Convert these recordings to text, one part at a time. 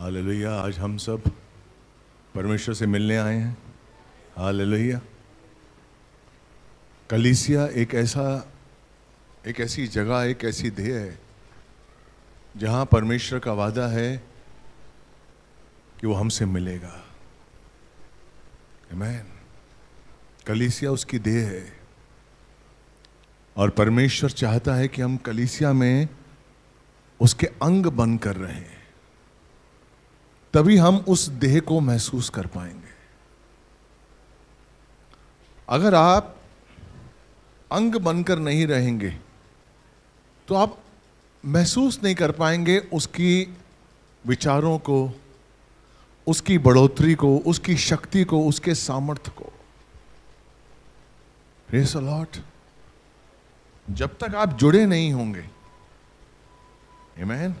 हाल आज हम सब परमेश्वर से मिलने आए हैं हालेलुया कलीसिया एक ऐसा एक ऐसी जगह एक ऐसी देह है जहाँ परमेश्वर का वादा है कि वो हमसे मिलेगा मैन कलीसिया उसकी देह है और परमेश्वर चाहता है कि हम कलीसिया में उसके अंग बन कर रहे हैं तभी हम उस देह को महसूस कर पाएंगे अगर आप अंग बनकर नहीं रहेंगे तो आप महसूस नहीं कर पाएंगे उसकी विचारों को उसकी बढ़ोतरी को उसकी शक्ति को उसके सामर्थ्य को रेस अलॉट जब तक आप जुड़े नहीं होंगे मैन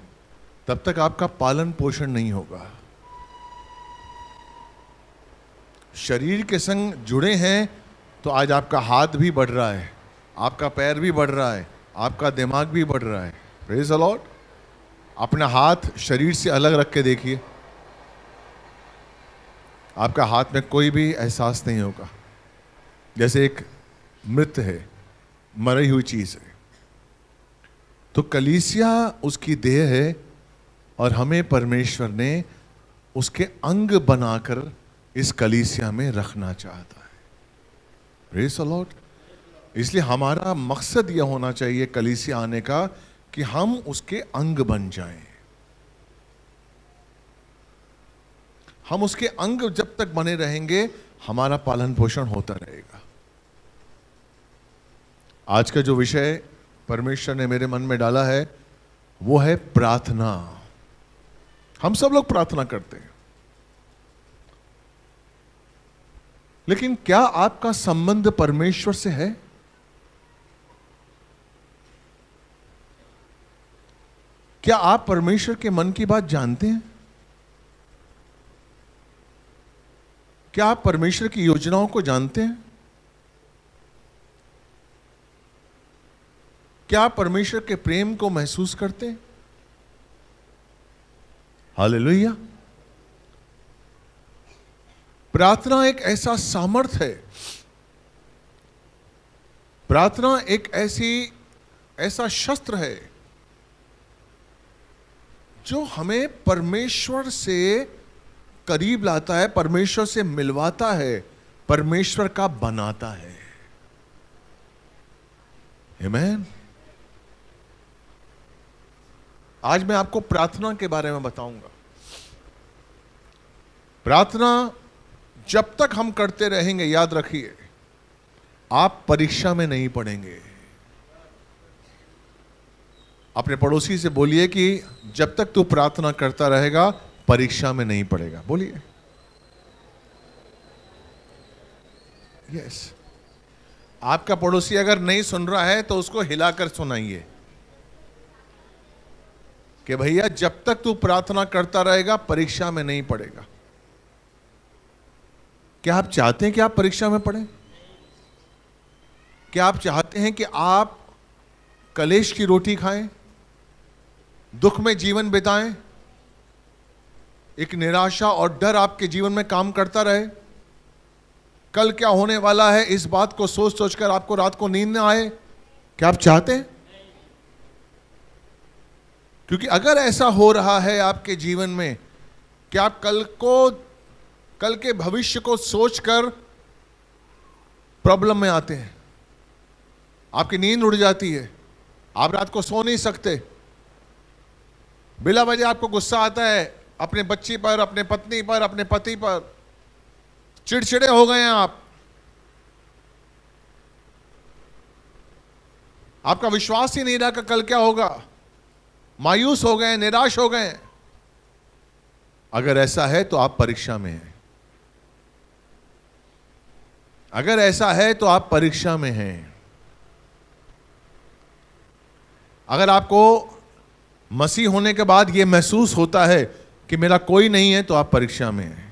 तब तक आपका पालन पोषण नहीं होगा शरीर के संग जुड़े हैं तो आज आपका हाथ भी बढ़ रहा है आपका पैर भी बढ़ रहा है आपका दिमाग भी बढ़ रहा है प्रेज अलॉट अपना हाथ शरीर से अलग रख के देखिए आपका हाथ में कोई भी एहसास नहीं होगा जैसे एक मृत है मरी हुई चीज़ है तो कलीसिया उसकी देह है और हमें परमेश्वर ने उसके अंग बनाकर इस कलीसिया में रखना चाहता है प्रेस अलॉट इसलिए हमारा मकसद यह होना चाहिए कलीसिया आने का कि हम उसके अंग बन जाएं हम उसके अंग जब तक बने रहेंगे हमारा पालन पोषण होता रहेगा आज का जो विषय परमेश्वर ने मेरे मन में डाला है वो है प्रार्थना हम सब लोग प्रार्थना करते हैं लेकिन क्या आपका संबंध परमेश्वर से है क्या आप परमेश्वर के मन की बात जानते हैं क्या आप परमेश्वर की योजनाओं को जानते हैं क्या आप परमेश्वर के प्रेम को महसूस करते हैं हाल लोहिया प्रार्थना एक ऐसा सामर्थ है प्रार्थना एक ऐसी ऐसा शस्त्र है जो हमें परमेश्वर से करीब लाता है परमेश्वर से मिलवाता है परमेश्वर का बनाता है Amen? आज मैं आपको प्रार्थना के बारे में बताऊंगा प्रार्थना जब तक हम करते रहेंगे याद रखिए आप परीक्षा में नहीं पढ़ेंगे अपने पड़ोसी से बोलिए कि जब तक तू प्रार्थना करता रहेगा परीक्षा में नहीं पड़ेगा बोलिए यस आपका पड़ोसी अगर नहीं सुन रहा है तो उसको हिलाकर सुनाइए कि भैया जब तक तू प्रार्थना करता रहेगा परीक्षा में नहीं पड़ेगा क्या आप चाहते हैं कि आप परीक्षा में पढ़ें क्या आप चाहते हैं कि आप कलेश की रोटी खाएं दुख में जीवन बिताएं एक निराशा और डर आपके जीवन में काम करता रहे कल क्या होने वाला है इस बात को सोच सोच कर आपको रात को नींद ना आए क्या आप चाहते हैं क्योंकि अगर ऐसा हो रहा है आपके जीवन में कि आप कल को कल के भविष्य को सोचकर प्रॉब्लम में आते हैं आपकी नींद उड़ जाती है आप रात को सो नहीं सकते बिला वजह आपको गुस्सा आता है अपने बच्ची पर अपने पत्नी पर अपने पति पर चिड़चिड़े हो गए हैं आप आपका विश्वास ही नहीं रहा कि कल क्या होगा मायूस हो गए निराश हो गए अगर ऐसा है तो आप परीक्षा में हैं अगर ऐसा है तो आप परीक्षा में हैं अगर आपको मसीह होने के बाद यह महसूस होता है कि मेरा कोई नहीं है तो आप परीक्षा में हैं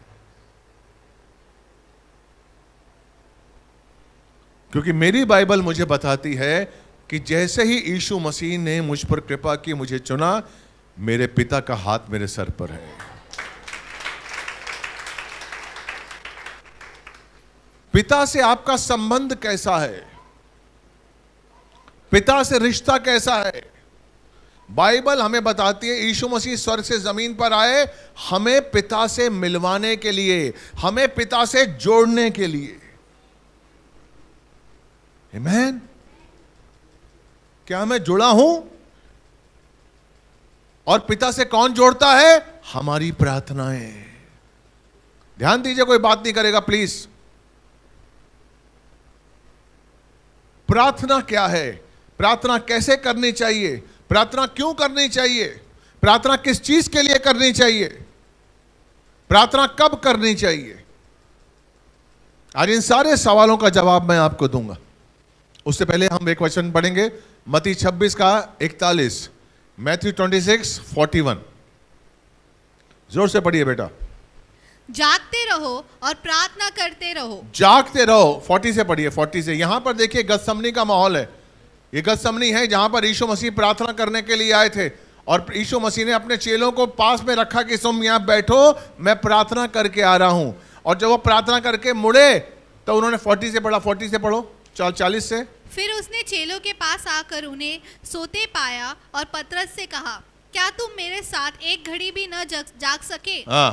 क्योंकि मेरी बाइबल मुझे बताती है कि जैसे ही यीशु मसीह ने मुझ पर कृपा की मुझे चुना मेरे पिता का हाथ मेरे सर पर है पिता से आपका संबंध कैसा है पिता से रिश्ता कैसा है बाइबल हमें बताती है यीशु मसीह स्वर्ग से जमीन पर आए हमें पिता से मिलवाने के लिए हमें पिता से जोड़ने के लिए मैन क्या मैं जुड़ा हूं और पिता से कौन जोड़ता है हमारी प्रार्थनाएं ध्यान दीजिए कोई बात नहीं करेगा प्लीज प्रार्थना क्या है प्रार्थना कैसे करनी चाहिए प्रार्थना क्यों करनी चाहिए प्रार्थना किस चीज के लिए करनी चाहिए प्रार्थना कब करनी चाहिए आज इन सारे सवालों का जवाब मैं आपको दूंगा उससे पहले हम एक वचन पढ़ेंगे मती 26 का 41 मैथ्यू 26 41 जोर से पढ़िए बेटा जागते रहो और प्रार्थना करते रहो जागते रहो फोर्टी से पढ़िए फोर्टी से यहाँ पर देखिए गसमनी का माहौल है ये गसमनी है जहाँ पर यीशु मसीह प्रार्थना करने के लिए आए थे और यीशु मसीह ने अपने चेलों को पास में रखा कि तुम यहाँ बैठो मैं प्रार्थना करके आ रहा हूँ और जब वो प्रार्थना करके मुड़े तो उन्होंने फोर्टी से पढ़ा फोर्टी से पढ़ो चाल चालीस से फिर उसने चेलों के पास आकर उन्हें सोते पाया और पत्रस से कहा क्या तुम मेरे साथ एक घड़ी भी न जाग सके हाँ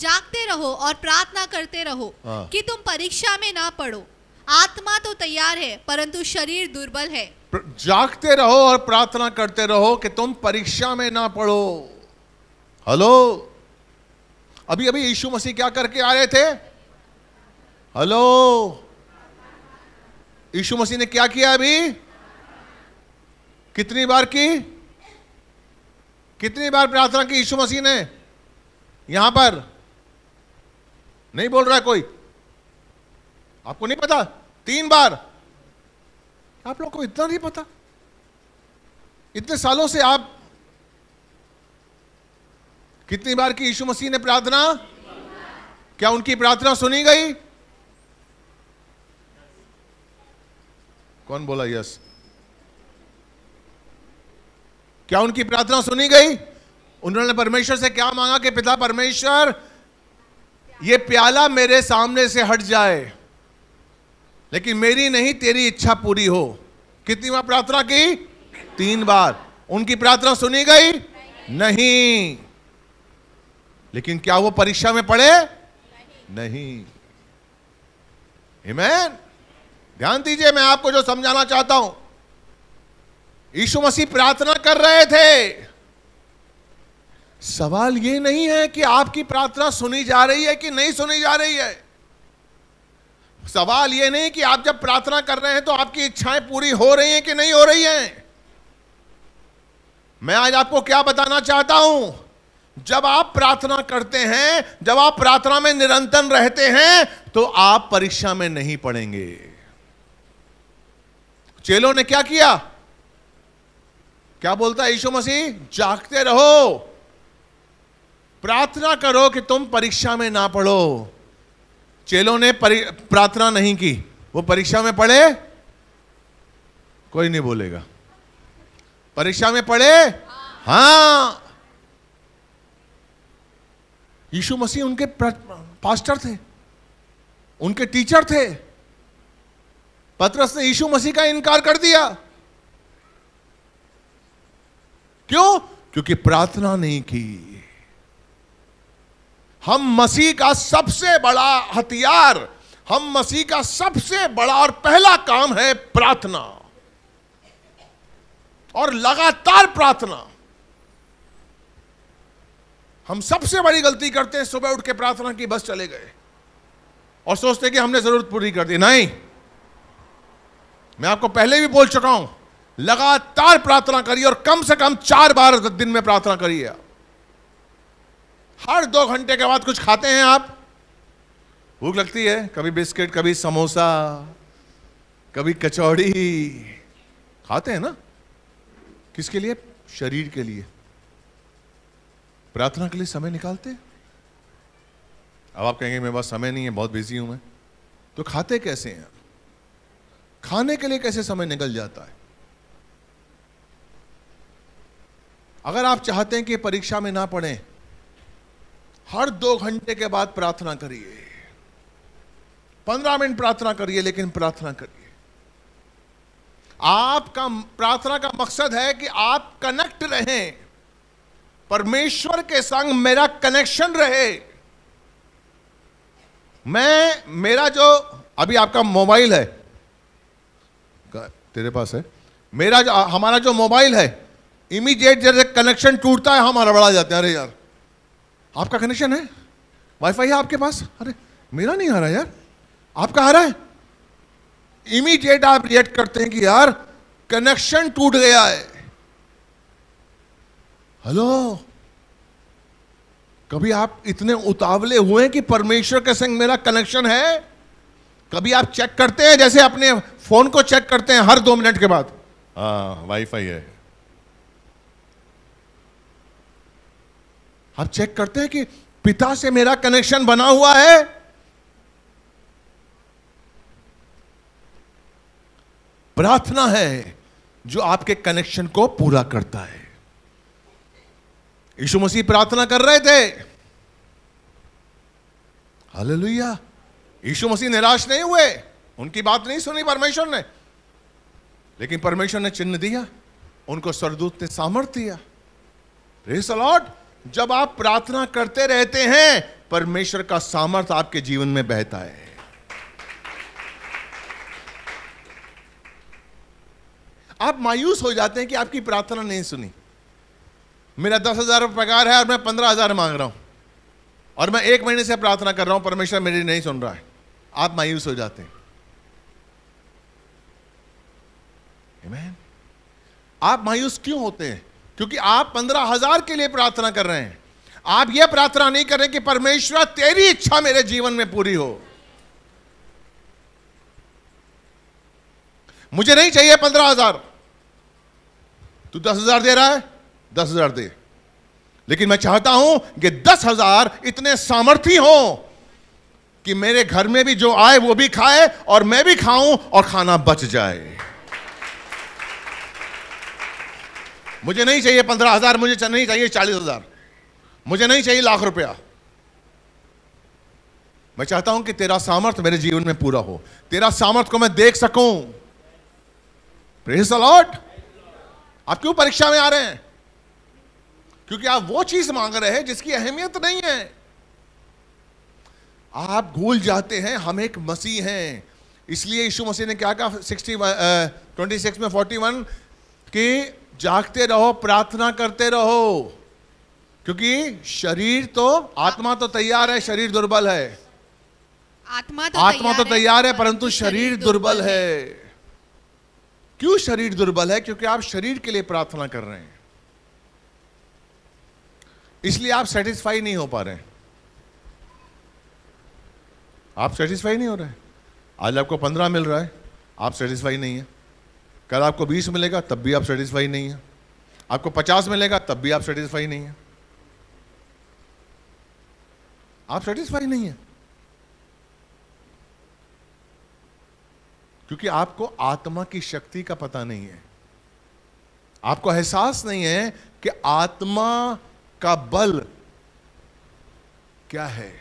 जागते रहो और प्रार्थना करते रहो हाँ। कि तुम परीक्षा में ना पढ़ो आत्मा तो तैयार है परंतु शरीर दुर्बल है जागते रहो और प्रार्थना करते रहो कि तुम परीक्षा में ना पढ़ो हेलो अभी अभी यीशु मसीह क्या करके आ रहे थे हेलो यीशु मसीह ने क्या किया अभी कितनी बार की कितनी बार प्रार्थना की यीशु मसीह ने यहां पर नहीं बोल रहा है कोई आपको नहीं पता तीन बार आप लोग को इतना नहीं पता इतने सालों से आप कितनी बार की यीशु मसीह ने प्रार्थना क्या उनकी प्रार्थना सुनी गई कौन बोला यस क्या उनकी प्रार्थना सुनी गई उन्होंने परमेश्वर से क्या मांगा कि पिता परमेश्वर ये प्याला मेरे सामने से हट जाए लेकिन मेरी नहीं तेरी इच्छा पूरी हो कितनी बार प्रार्थना की तीन बार उनकी प्रार्थना सुनी गई नहीं, नहीं। लेकिन क्या वो परीक्षा में पढ़े नहीं हिमैन ध्यान दीजिए मैं आपको जो समझाना चाहता हूं यीशु मसीह प्रार्थना कर रहे थे सवाल यह नहीं है कि आपकी प्रार्थना सुनी जा रही है कि नहीं सुनी जा रही है सवाल यह नहीं कि आप जब प्रार्थना कर रहे हैं तो आपकी इच्छाएं पूरी हो रही हैं कि नहीं हो रही हैं मैं आज आपको क्या बताना चाहता हूं जब आप प्रार्थना करते हैं जब आप प्रार्थना में निरंतर रहते हैं तो आप परीक्षा में नहीं पढ़ेंगे चेलों ने क्या किया क्या बोलता है यीशु मसीह जागते रहो प्रार्थना करो कि तुम परीक्षा में ना पढ़ो चेलों ने प्रार्थना नहीं की वो परीक्षा में पढ़े कोई नहीं बोलेगा परीक्षा में पढ़े हाँ यीशु मसीह उनके पास्टर थे उनके टीचर थे पत्रस ने यीशु मसीह का इनकार कर दिया क्यों क्योंकि प्रार्थना नहीं की हम मसीह का सबसे बड़ा हथियार हम मसीह का सबसे बड़ा और पहला काम है प्रार्थना और लगातार प्रार्थना हम सबसे बड़ी गलती करते हैं सुबह उठ के प्रार्थना की बस चले गए और सोचते कि हमने जरूरत पूरी कर दी नहीं मैं आपको पहले भी बोल चुका हूं लगातार प्रार्थना करिए और कम से कम चार बार दिन में प्रार्थना करिए आप हर दो घंटे के बाद कुछ खाते हैं आप भूख लगती है कभी बिस्किट कभी समोसा कभी कचौड़ी खाते हैं ना किसके लिए शरीर के लिए प्रार्थना के लिए समय निकालते अब आप कहेंगे मेरे पास समय नहीं है बहुत बिजी हूं मैं तो खाते कैसे हैं खाने के लिए कैसे समय निकल जाता है अगर आप चाहते हैं कि परीक्षा में ना पढ़ें हर दो घंटे के बाद प्रार्थना करिए पंद्रह मिनट प्रार्थना करिए लेकिन प्रार्थना करिए आपका प्रार्थना का मकसद है कि आप कनेक्ट रहें परमेश्वर के संग मेरा कनेक्शन रहे मैं मेरा जो अभी आपका मोबाइल है तेरे पास है मेरा जो हमारा जो मोबाइल है इमीडिएट जैसे कनेक्शन टूटता है हम हड़बड़ा जाते हैं अरे यार आपका कनेक्शन है वाईफाई है आपके पास अरे मेरा नहीं आ रहा यार आपका आ रहा है इमीडिएट आप रिएक्ट करते हैं कि यार कनेक्शन टूट गया है हेलो कभी आप इतने उतावले हुए कि परमेश्वर के संग मेरा कनेक्शन है कभी आप चेक करते हैं जैसे अपने फोन को चेक करते हैं हर दो मिनट के बाद हाँ वाईफाई है आप चेक करते हैं कि पिता से मेरा कनेक्शन बना हुआ है प्रार्थना है जो आपके कनेक्शन को पूरा करता है यीशु मसीह प्रार्थना कर रहे थे लुया यीशु मसीह निराश नहीं हुए उनकी बात नहीं सुनी परमेश्वर ने लेकिन परमेश्वर ने चिन्ह दिया उनको स्वरदूत ने सामर्थ दिया लॉर्ड जब आप प्रार्थना करते रहते हैं परमेश्वर का सामर्थ्य आपके जीवन में बहता है आप मायूस हो जाते हैं कि आपकी प्रार्थना नहीं सुनी मेरा दस हजार पगार है और मैं पंद्रह हजार मांग रहा हूं और मैं एक महीने से प्रार्थना कर रहा हूं परमेश्वर मेरी नहीं सुन रहा है आप मायूस हो जाते हैं आप मायूस क्यों होते हैं क्योंकि आप पंद्रह हजार के लिए प्रार्थना कर रहे हैं आप यह प्रार्थना नहीं कर रहे कि परमेश्वर तेरी इच्छा मेरे जीवन में पूरी हो मुझे नहीं चाहिए पंद्रह हजार तू दस हजार दे रहा है दस हजार दे लेकिन मैं चाहता हूं कि दस हजार इतने सामर्थी हो कि मेरे घर में भी जो आए वो भी खाए और मैं भी खाऊं और खाना बच जाए मुझे नहीं चाहिए पंद्रह हजार मुझे नहीं चाहिए चालीस हजार मुझे नहीं चाहिए लाख रुपया मैं चाहता हूं कि तेरा सामर्थ्य मेरे जीवन में पूरा हो तेरा सामर्थ्य को मैं देख सकूं अलॉट आप क्यों परीक्षा में आ रहे हैं क्योंकि आप वो चीज मांग रहे हैं जिसकी अहमियत नहीं है आप भूल जाते हैं हम एक मसीह हैं इसलिए यीशु मसीह ने क्या कहा सिक्सटी ट्वेंटी सिक्स में फोर्टी वन कि जागते रहो प्रार्थना करते रहो क्योंकि शरीर तो आत्मा तो तैयार है शरीर दुर्बल है आत्मा तो आत्मा तो तैयार है परंतु शरीर दुर्बल है क्यों शरीर दुर्बल है क्योंकि आप शरीर के लिए प्रार्थना कर रहे हैं इसलिए आप सेटिस्फाई नहीं हो पा रहे आप सेटिस्फाई नहीं हो रहे आज आपको पंद्रह मिल रहा है आप सेटिस्फाई नहीं है कल आपको बीस मिलेगा तब भी आप सेटिस्फाई नहीं है आपको पचास मिलेगा तब भी आप सेटिस्फाई नहीं है आप सेटिस्फाई नहीं है क्योंकि आपको आत्मा की शक्ति का पता नहीं है आपको एहसास नहीं है कि आत्मा का बल क्या है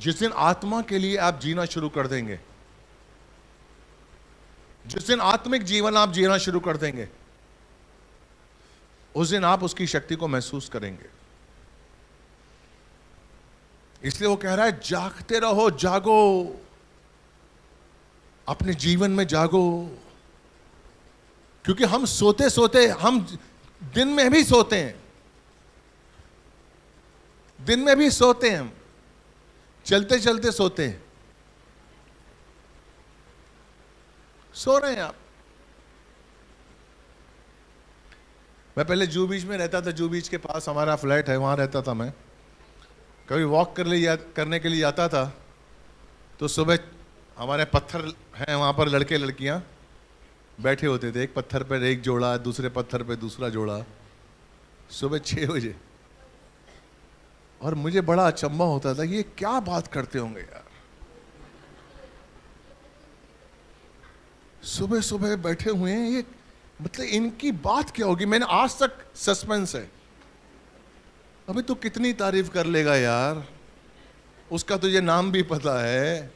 जिस दिन आत्मा के लिए आप जीना शुरू कर देंगे जिस दिन आत्मिक जीवन आप जीना शुरू कर देंगे उस दिन आप उसकी शक्ति को महसूस करेंगे इसलिए वो कह रहा है जागते रहो जागो अपने जीवन में जागो क्योंकि हम सोते सोते हम दिन में भी सोते हैं दिन में भी सोते हैं हम चलते चलते सोते हैं सो रहे हैं आप मैं पहले जू बीच में रहता था जू बीच के पास हमारा फ्लैट है वहाँ रहता था मैं कभी वॉक कर लिए करने के लिए जाता था तो सुबह हमारे पत्थर हैं वहाँ पर लड़के लड़कियाँ बैठे होते थे एक पत्थर पर एक जोड़ा दूसरे पत्थर पर दूसरा जोड़ा सुबह छः बजे और मुझे बड़ा अचंबा होता था ये क्या बात करते होंगे यार सुबह सुबह बैठे हुए हैं ये मतलब इनकी बात क्या होगी मैंने आज तक सस्पेंस है अभी तू कितनी तारीफ कर लेगा यार उसका तुझे नाम भी पता है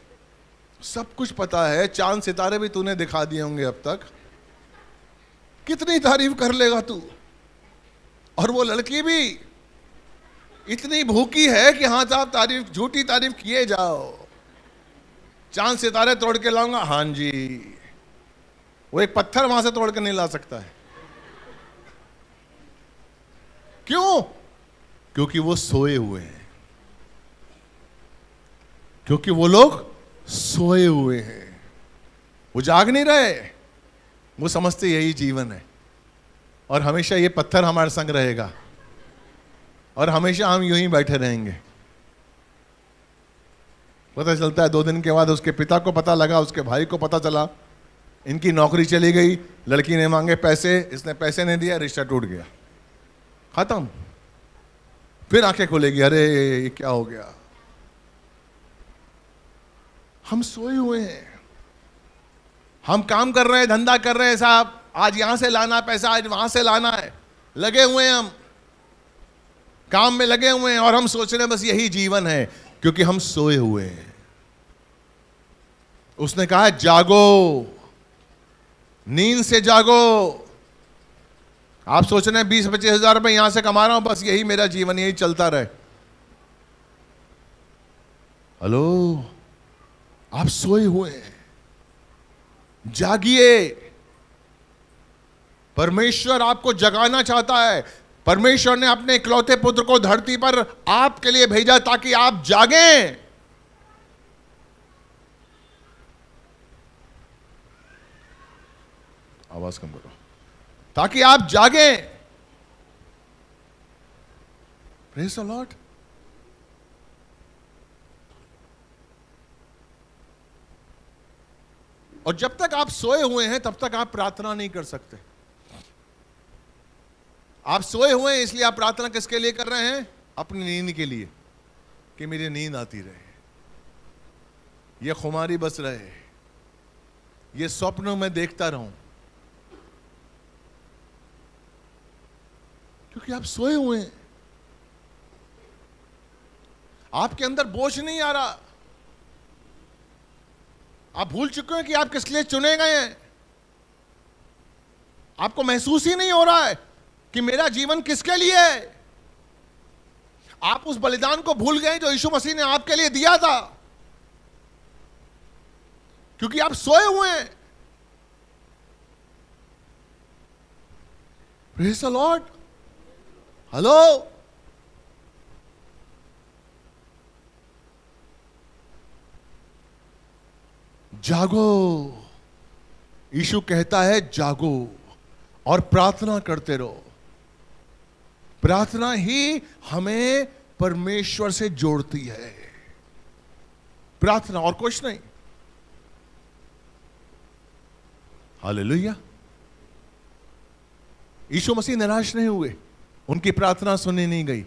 सब कुछ पता है चांद सितारे भी तूने दिखा दिए होंगे अब तक कितनी तारीफ कर लेगा तू और वो लड़की भी इतनी भूखी है कि हाँ साहब तारीफ झूठी तारीफ किए जाओ चांद सितारे तोड़ के लाऊंगा हाँ जी वो एक पत्थर वहां से तोड़ के नहीं ला सकता है क्यों क्योंकि वो सोए हुए हैं क्योंकि वो लोग सोए हुए हैं वो जाग नहीं रहे वो समझते यही जीवन है और हमेशा ये पत्थर हमारे संग रहेगा और हमेशा हम यूं ही बैठे रहेंगे पता चलता है दो दिन के बाद उसके पिता को पता लगा उसके भाई को पता चला इनकी नौकरी चली गई लड़की ने मांगे पैसे इसने पैसे नहीं दिया रिश्ता टूट गया खत्म फिर आंखें खुलेगी अरे ये क्या हो गया हम सोए हुए हैं हम काम कर रहे हैं धंधा कर रहे हैं साहब आज यहां से लाना पैसा आज वहां से लाना है लगे हुए हैं हम काम में लगे हुए हैं और हम सोच रहे हैं बस यही जीवन है क्योंकि हम सोए हुए हैं उसने कहा जागो नींद से जागो आप सोच रहे हैं बीस पच्चीस हजार रुपये यहां से कमा रहा हूं बस यही मेरा जीवन यही चलता रहे हेलो आप सोए हुए हैं जागिए परमेश्वर आपको जगाना चाहता है परमेश्वर ने अपने इकलौते पुत्र को धरती पर आपके लिए भेजा ताकि आप जागे आवाज कम करो ताकि आप जागे प्रेस लॉर्ड और जब तक आप सोए हुए हैं तब तक आप प्रार्थना नहीं कर सकते आप सोए हुए हैं इसलिए आप प्रार्थना किसके लिए कर रहे हैं अपनी नींद के लिए कि मेरी नींद आती रहे ये खुमारी बस रहे ये स्वप्न में देखता रहूं क्योंकि आप सोए हुए हैं आपके अंदर बोझ नहीं आ रहा आप भूल चुके हैं कि आप किस लिए चुने गए हैं आपको महसूस ही नहीं हो रहा है कि मेरा जीवन किसके लिए है आप उस बलिदान को भूल गए जो यीशु मसीह ने आपके लिए दिया था क्योंकि आप सोए हुए हैं प्रेस लॉर्ड हेलो जागो यीशु कहता है जागो और प्रार्थना करते रहो प्रार्थना ही हमें परमेश्वर से जोड़ती है प्रार्थना और कुछ नहीं हाल लोहिया यीशु मसीह निराश नहीं हुए उनकी प्रार्थना सुनी नहीं गई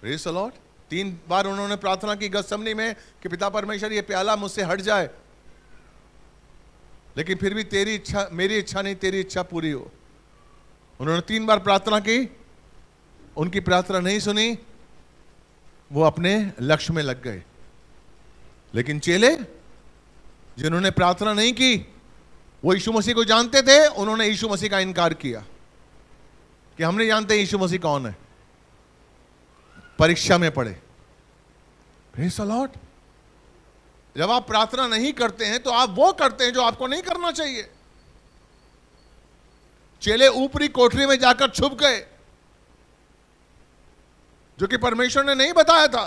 प्रेस अलॉट तीन बार उन्होंने प्रार्थना की गसमनी में कि पिता परमेश्वर ये प्याला मुझसे हट जाए लेकिन फिर भी तेरी इच्छा मेरी इच्छा नहीं तेरी इच्छा पूरी हो उन्होंने तीन बार प्रार्थना की उनकी प्रार्थना नहीं सुनी वो अपने लक्ष्य में लग गए लेकिन चेले जिन्होंने प्रार्थना नहीं की वो यीशु मसीह को जानते थे उन्होंने यीशु मसीह का इनकार किया कि हम नहीं जानते यीशु मसीह कौन है परीक्षा में पड़े लॉट जब आप प्रार्थना नहीं करते हैं तो आप वो करते हैं जो आपको नहीं करना चाहिए चेले ऊपरी कोठरी में जाकर छुप गए जो कि परमेश्वर ने नहीं बताया था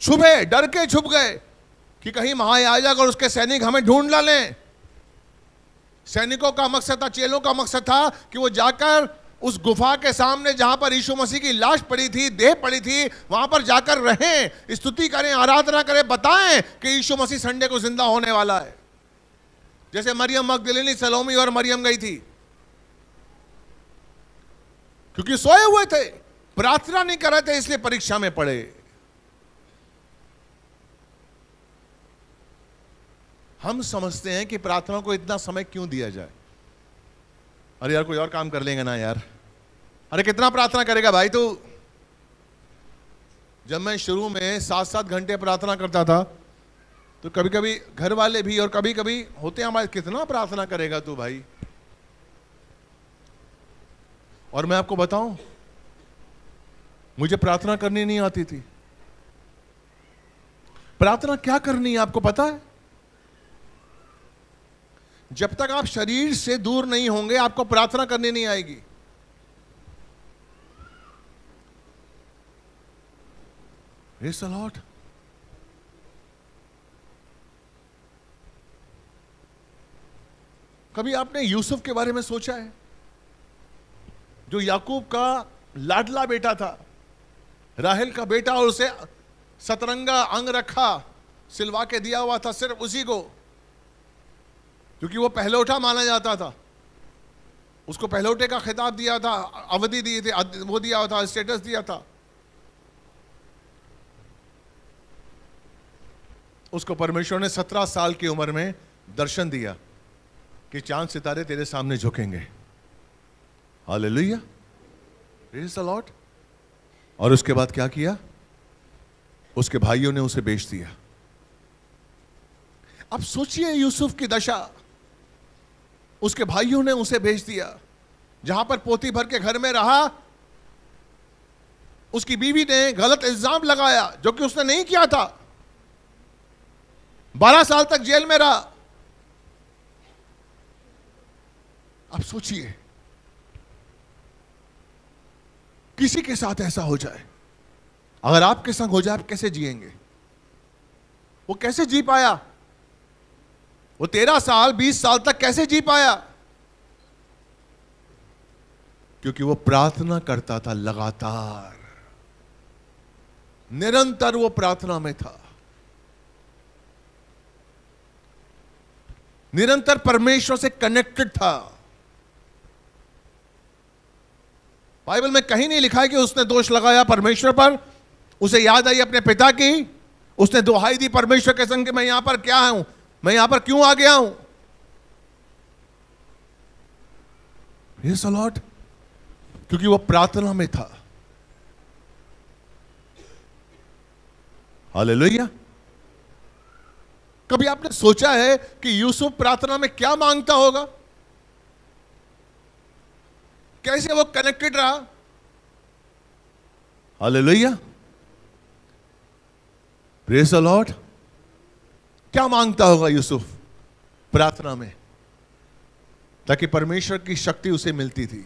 छुपे डर के छुप गए कि कहीं महायाजक और उसके सैनिक हमें ढूंढ ला लें सैनिकों का मकसद था चेलों का मकसद था कि वो जाकर उस गुफा के सामने जहां पर यीशु मसीह की लाश पड़ी थी देह पड़ी थी वहां पर जाकर रहें स्तुति करें आराधना करें बताएं कि यीशु मसीह संडे को जिंदा होने वाला है जैसे मरियम मकदलिनी सलोमी और मरियम गई थी क्योंकि सोए हुए थे प्रार्थना नहीं कर रहे थे इसलिए परीक्षा में पड़े हम समझते हैं कि प्रार्थना को इतना समय क्यों दिया जाए अरे यार कोई और काम कर लेंगे ना यार अरे कितना प्रार्थना करेगा भाई तू जब मैं शुरू में सात सात घंटे प्रार्थना करता था तो कभी कभी घर वाले भी और कभी कभी होते हैं हमारे कितना प्रार्थना करेगा तू भाई और मैं आपको बताऊं मुझे प्रार्थना करनी नहीं आती थी प्रार्थना क्या करनी है आपको पता है जब तक आप शरीर से दूर नहीं होंगे आपको प्रार्थना करनी नहीं आएगी कभी आपने यूसुफ के बारे में सोचा है जो याकूब का लाडला बेटा था राहल का बेटा और उसे सतरंगा अंग रखा सिलवा के दिया हुआ था सिर्फ उसी को क्योंकि वो पहलौठा माना जाता था उसको पहलौटे का खिताब दिया था अवधि दी थी वो दिया हुआ था स्टेटस दिया था उसको परमेश्वर ने सत्रह साल की उम्र में दर्शन दिया कि चांद सितारे तेरे सामने झुकेंगे हालेलुया प्रेज द लॉर्ड और उसके बाद क्या किया उसके भाइयों ने उसे बेच दिया अब सोचिए यूसुफ की दशा उसके भाइयों ने उसे बेच दिया जहां पर पोती भर के घर में रहा उसकी बीवी ने गलत इल्जाम लगाया जो कि उसने नहीं किया था बारह साल तक जेल में रहा अब सोचिए किसी के साथ ऐसा हो जाए अगर आपके संग हो जाए आप कैसे जिएंगे वो कैसे जी पाया वो तेरह साल बीस साल तक कैसे जी पाया क्योंकि वो प्रार्थना करता था लगातार निरंतर वो प्रार्थना में था निरंतर परमेश्वर से कनेक्टेड था बाइबल में कहीं नहीं लिखा है कि उसने दोष लगाया परमेश्वर पर उसे याद आई अपने पिता की उसने दुहाई दी परमेश्वर के संग मैं यहां पर क्या हूं मैं यहां पर क्यों आ गया हूं सलॉट क्योंकि वह प्रार्थना में था लोहिया कभी आपने सोचा है कि यूसुफ प्रार्थना में क्या मांगता होगा कैसे वो कनेक्टेड रहा लोहिया प्रेस लॉर्ड क्या मांगता होगा यूसुफ प्रार्थना में ताकि परमेश्वर की शक्ति उसे मिलती थी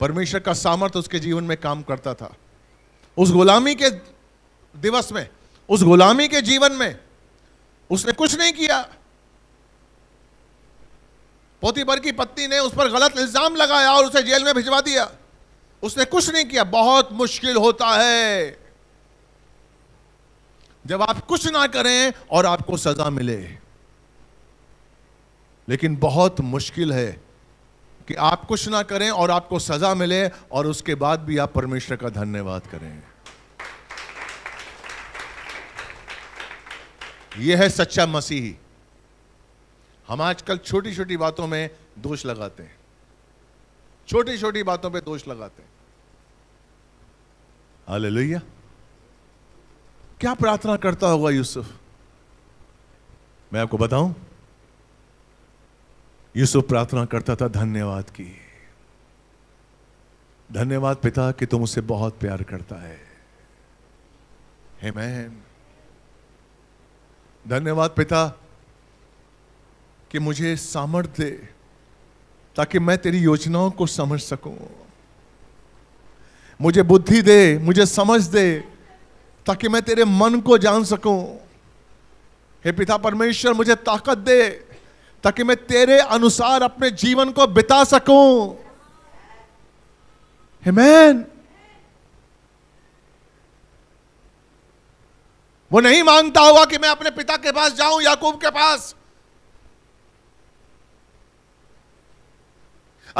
परमेश्वर का सामर्थ्य उसके जीवन में काम करता था उस गुलामी के दिवस में उस गुलामी के जीवन में उसने कुछ नहीं किया पोतीपर की पत्नी ने उस पर गलत इल्ज़ाम लगाया और उसे जेल में भिजवा दिया उसने कुछ नहीं किया बहुत मुश्किल होता है जब आप कुछ ना करें और आपको सजा मिले लेकिन बहुत मुश्किल है कि आप कुछ ना करें और आपको सजा मिले और उसके बाद भी आप परमेश्वर का धन्यवाद करें यह है सच्चा मसीही हम आजकल छोटी छोटी बातों में दोष लगाते हैं छोटी छोटी बातों पे दोष लगाते हैं लोहिया क्या प्रार्थना करता होगा यूसुफ मैं आपको बताऊं यूसुफ प्रार्थना करता था धन्यवाद की धन्यवाद पिता कि तुम उसे बहुत प्यार करता है हे मैन धन्यवाद पिता कि मुझे सामर्थ दे ताकि मैं तेरी योजनाओं को समझ सकूं मुझे बुद्धि दे मुझे समझ दे ताकि मैं तेरे मन को जान सकूं हे पिता परमेश्वर मुझे ताकत दे ताकि मैं तेरे अनुसार अपने जीवन को बिता सकूं मैन वो नहीं मांगता होगा कि मैं अपने पिता के पास जाऊं याकूब के पास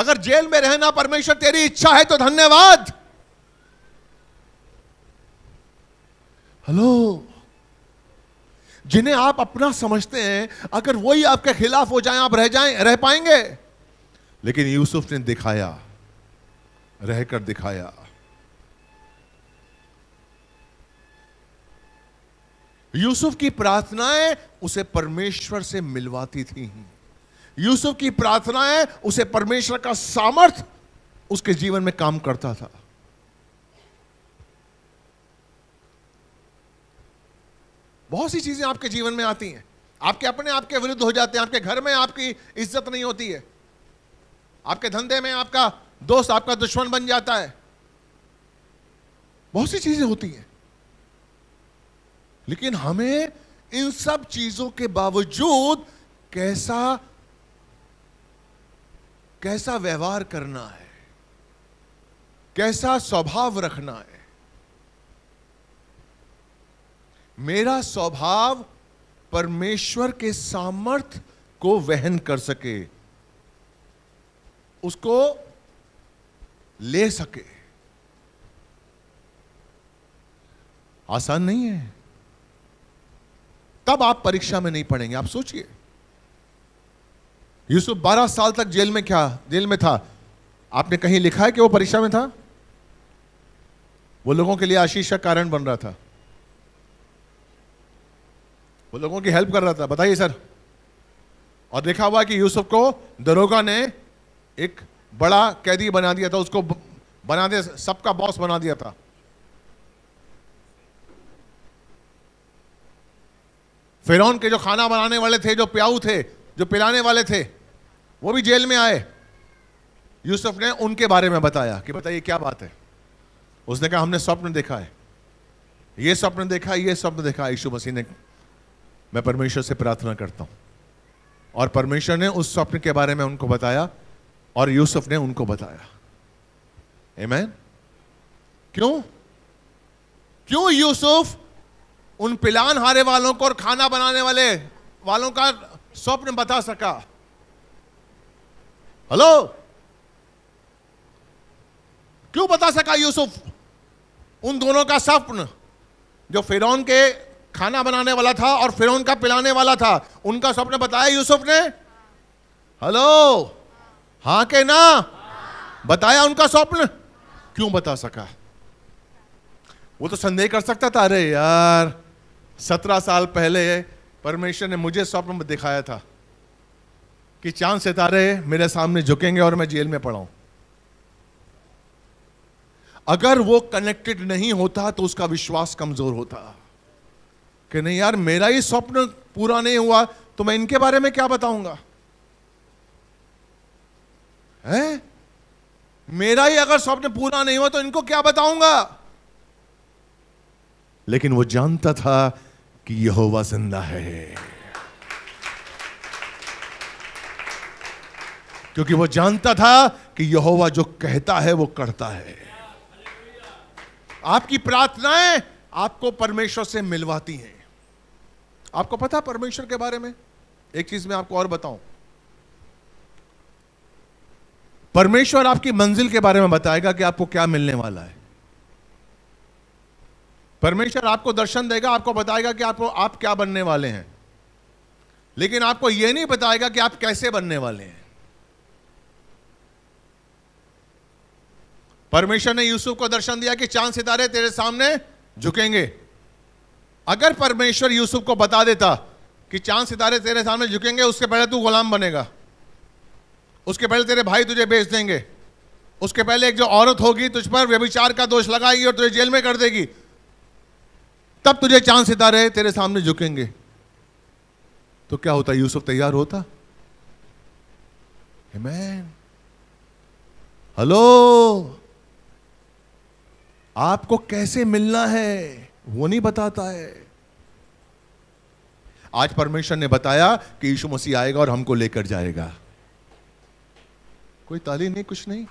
अगर जेल में रहना परमेश्वर तेरी इच्छा है तो धन्यवाद हेलो जिन्हें आप अपना समझते हैं अगर वही आपके खिलाफ हो जाए आप रह जाए रह पाएंगे लेकिन यूसुफ ने दिखाया रहकर दिखाया यूसुफ की प्रार्थनाएं उसे परमेश्वर से मिलवाती थीं यूसुफ की प्रार्थना है उसे परमेश्वर का सामर्थ उसके जीवन में काम करता था बहुत सी चीजें आपके जीवन में आती हैं आपके अपने आपके विरुद्ध हो जाते हैं आपके घर में आपकी इज्जत नहीं होती है आपके धंधे में आपका दोस्त आपका दुश्मन बन जाता है बहुत सी चीजें होती हैं लेकिन हमें इन सब चीजों के बावजूद कैसा कैसा व्यवहार करना है कैसा स्वभाव रखना है मेरा स्वभाव परमेश्वर के सामर्थ को वहन कर सके उसको ले सके आसान नहीं है तब आप परीक्षा में नहीं पढ़ेंगे आप सोचिए यूसुफ 12 साल तक जेल में क्या जेल में था आपने कहीं लिखा है कि वो परीक्षा में था वो लोगों के लिए आशीष का कारण बन रहा था वो लोगों की हेल्प कर रहा था बताइए सर और देखा हुआ कि यूसुफ को दरोगा ने एक बड़ा कैदी बना दिया था उसको बना दिया सबका बॉस बना दिया था फिरौन के जो खाना बनाने वाले थे जो प्याऊ थे जो पिलाने वाले थे वो भी जेल में आए यूसुफ ने उनके बारे में बताया कि बताइए क्या बात है उसने कहा हमने स्वप्न देखा है ये स्वप्न देखा ये स्वप्न देखा यीशु मसीह ने मैं परमेश्वर से प्रार्थना करता हूं और परमेश्वर ने उस स्वप्न के बारे में उनको बताया और यूसुफ ने उनको बताया एमैन क्यों क्यों यूसुफ उन पिलान हारे वालों को और खाना बनाने वाले वालों का स्वप्न बता सका हेलो क्यों बता सका यूसुफ उन दोनों का स्वप्न जो फिरौन के खाना बनाने वाला था और फिरौन का पिलाने वाला था उनका स्वप्न बताया यूसुफ ने हेलो हाँ के ना बताया उनका स्वप्न क्यों बता सका वो तो संदेह कर सकता था अरे यार सत्रह साल पहले परमेश्वर ने मुझे स्वप्न में दिखाया था कि चांद सितारे मेरे सामने झुकेंगे और मैं जेल में पड़ा अगर वो कनेक्टेड नहीं होता तो उसका विश्वास कमजोर होता कि नहीं यार मेरा ही स्वप्न पूरा नहीं हुआ तो मैं इनके बारे में क्या बताऊंगा है मेरा ही अगर स्वप्न पूरा नहीं हुआ तो इनको क्या बताऊंगा लेकिन वो जानता था कि यहोवा जिंदा है क्योंकि वो जानता था कि यहोवा जो कहता है वो करता है आपकी प्रार्थनाएं आपको परमेश्वर से मिलवाती हैं आपको पता परमेश्वर के बारे में एक चीज मैं आपको और बताऊं परमेश्वर आपकी मंजिल के बारे में बताएगा कि आपको क्या मिलने वाला है परमेश्वर आपको दर्शन देगा आपको बताएगा कि आपको आप क्या बनने वाले हैं लेकिन आपको यह नहीं बताएगा कि आप कैसे बनने वाले हैं परमेश्वर ने यूसुफ को दर्शन दिया कि चांद सितारे तेरे सामने झुकेंगे अगर परमेश्वर यूसुफ को बता देता कि चांद सितारे तेरे सामने झुकेंगे उसके पहले तू गुलाम बनेगा उसके पहले तेरे भाई तुझे बेच देंगे उसके पहले एक जो औरत होगी तुझ पर व्यभिचार का दोष लगाएगी और तुझे जेल में कर देगी तब तुझे चांद सितारे तेरे सामने झुकेंगे तो क्या होता यूसुफ तैयार होता हेमैन हेलो आपको कैसे मिलना है वो नहीं बताता है आज परमेश्वर ने बताया कि यीशु मसीह आएगा और हमको लेकर जाएगा कोई ताली नहीं कुछ नहीं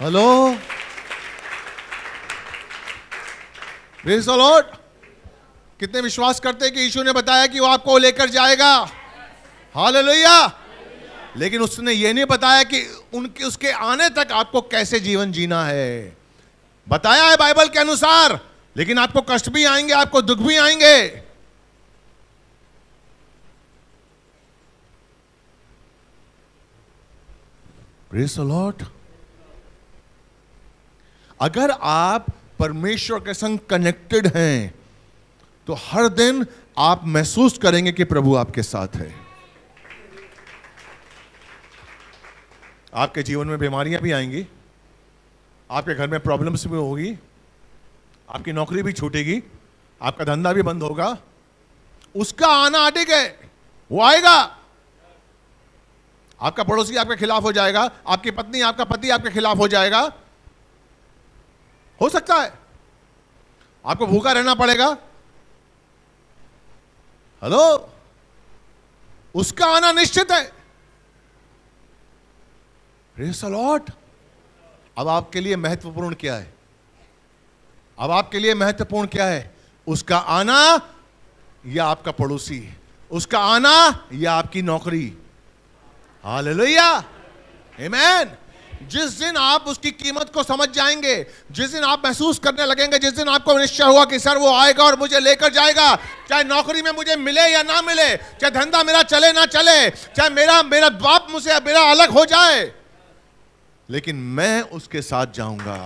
हेलो लॉर्ड कितने विश्वास करते हैं कि यीशु ने बताया कि वो आपको लेकर जाएगा हाल लेकिन उसने ये नहीं बताया कि उनके उसके आने तक आपको कैसे जीवन जीना है बताया है बाइबल के अनुसार लेकिन आपको कष्ट भी आएंगे आपको दुख भी आएंगे लॉट अगर आप परमेश्वर के संग कनेक्टेड हैं तो हर दिन आप महसूस करेंगे कि प्रभु आपके साथ है आपके जीवन में बीमारियां भी आएंगी आपके घर में प्रॉब्लम्स भी होगी आपकी नौकरी भी छूटेगी आपका धंधा भी बंद होगा उसका आना अटिक है वो आएगा आपका पड़ोसी आपके खिलाफ हो जाएगा आपकी पत्नी आपका पति आपके खिलाफ हो जाएगा हो सकता है आपको भूखा रहना पड़ेगा हेलो उसका आना निश्चित है लॉट अब आपके लिए महत्वपूर्ण क्या है अब आपके लिए महत्वपूर्ण क्या है उसका आना या आपका पड़ोसी उसका आना या आपकी नौकरी लोहिया हेमैन जिस दिन आप उसकी कीमत को समझ जाएंगे जिस दिन आप महसूस करने लगेंगे जिस दिन आपको निश्चय हुआ कि सर वो आएगा और मुझे लेकर जाएगा चाहे नौकरी में मुझे मिले या ना मिले चाहे धंधा मेरा चले ना चले चाहे मेरा मेरा बाप मुझसे मेरा अलग हो जाए लेकिन मैं उसके साथ जाऊंगा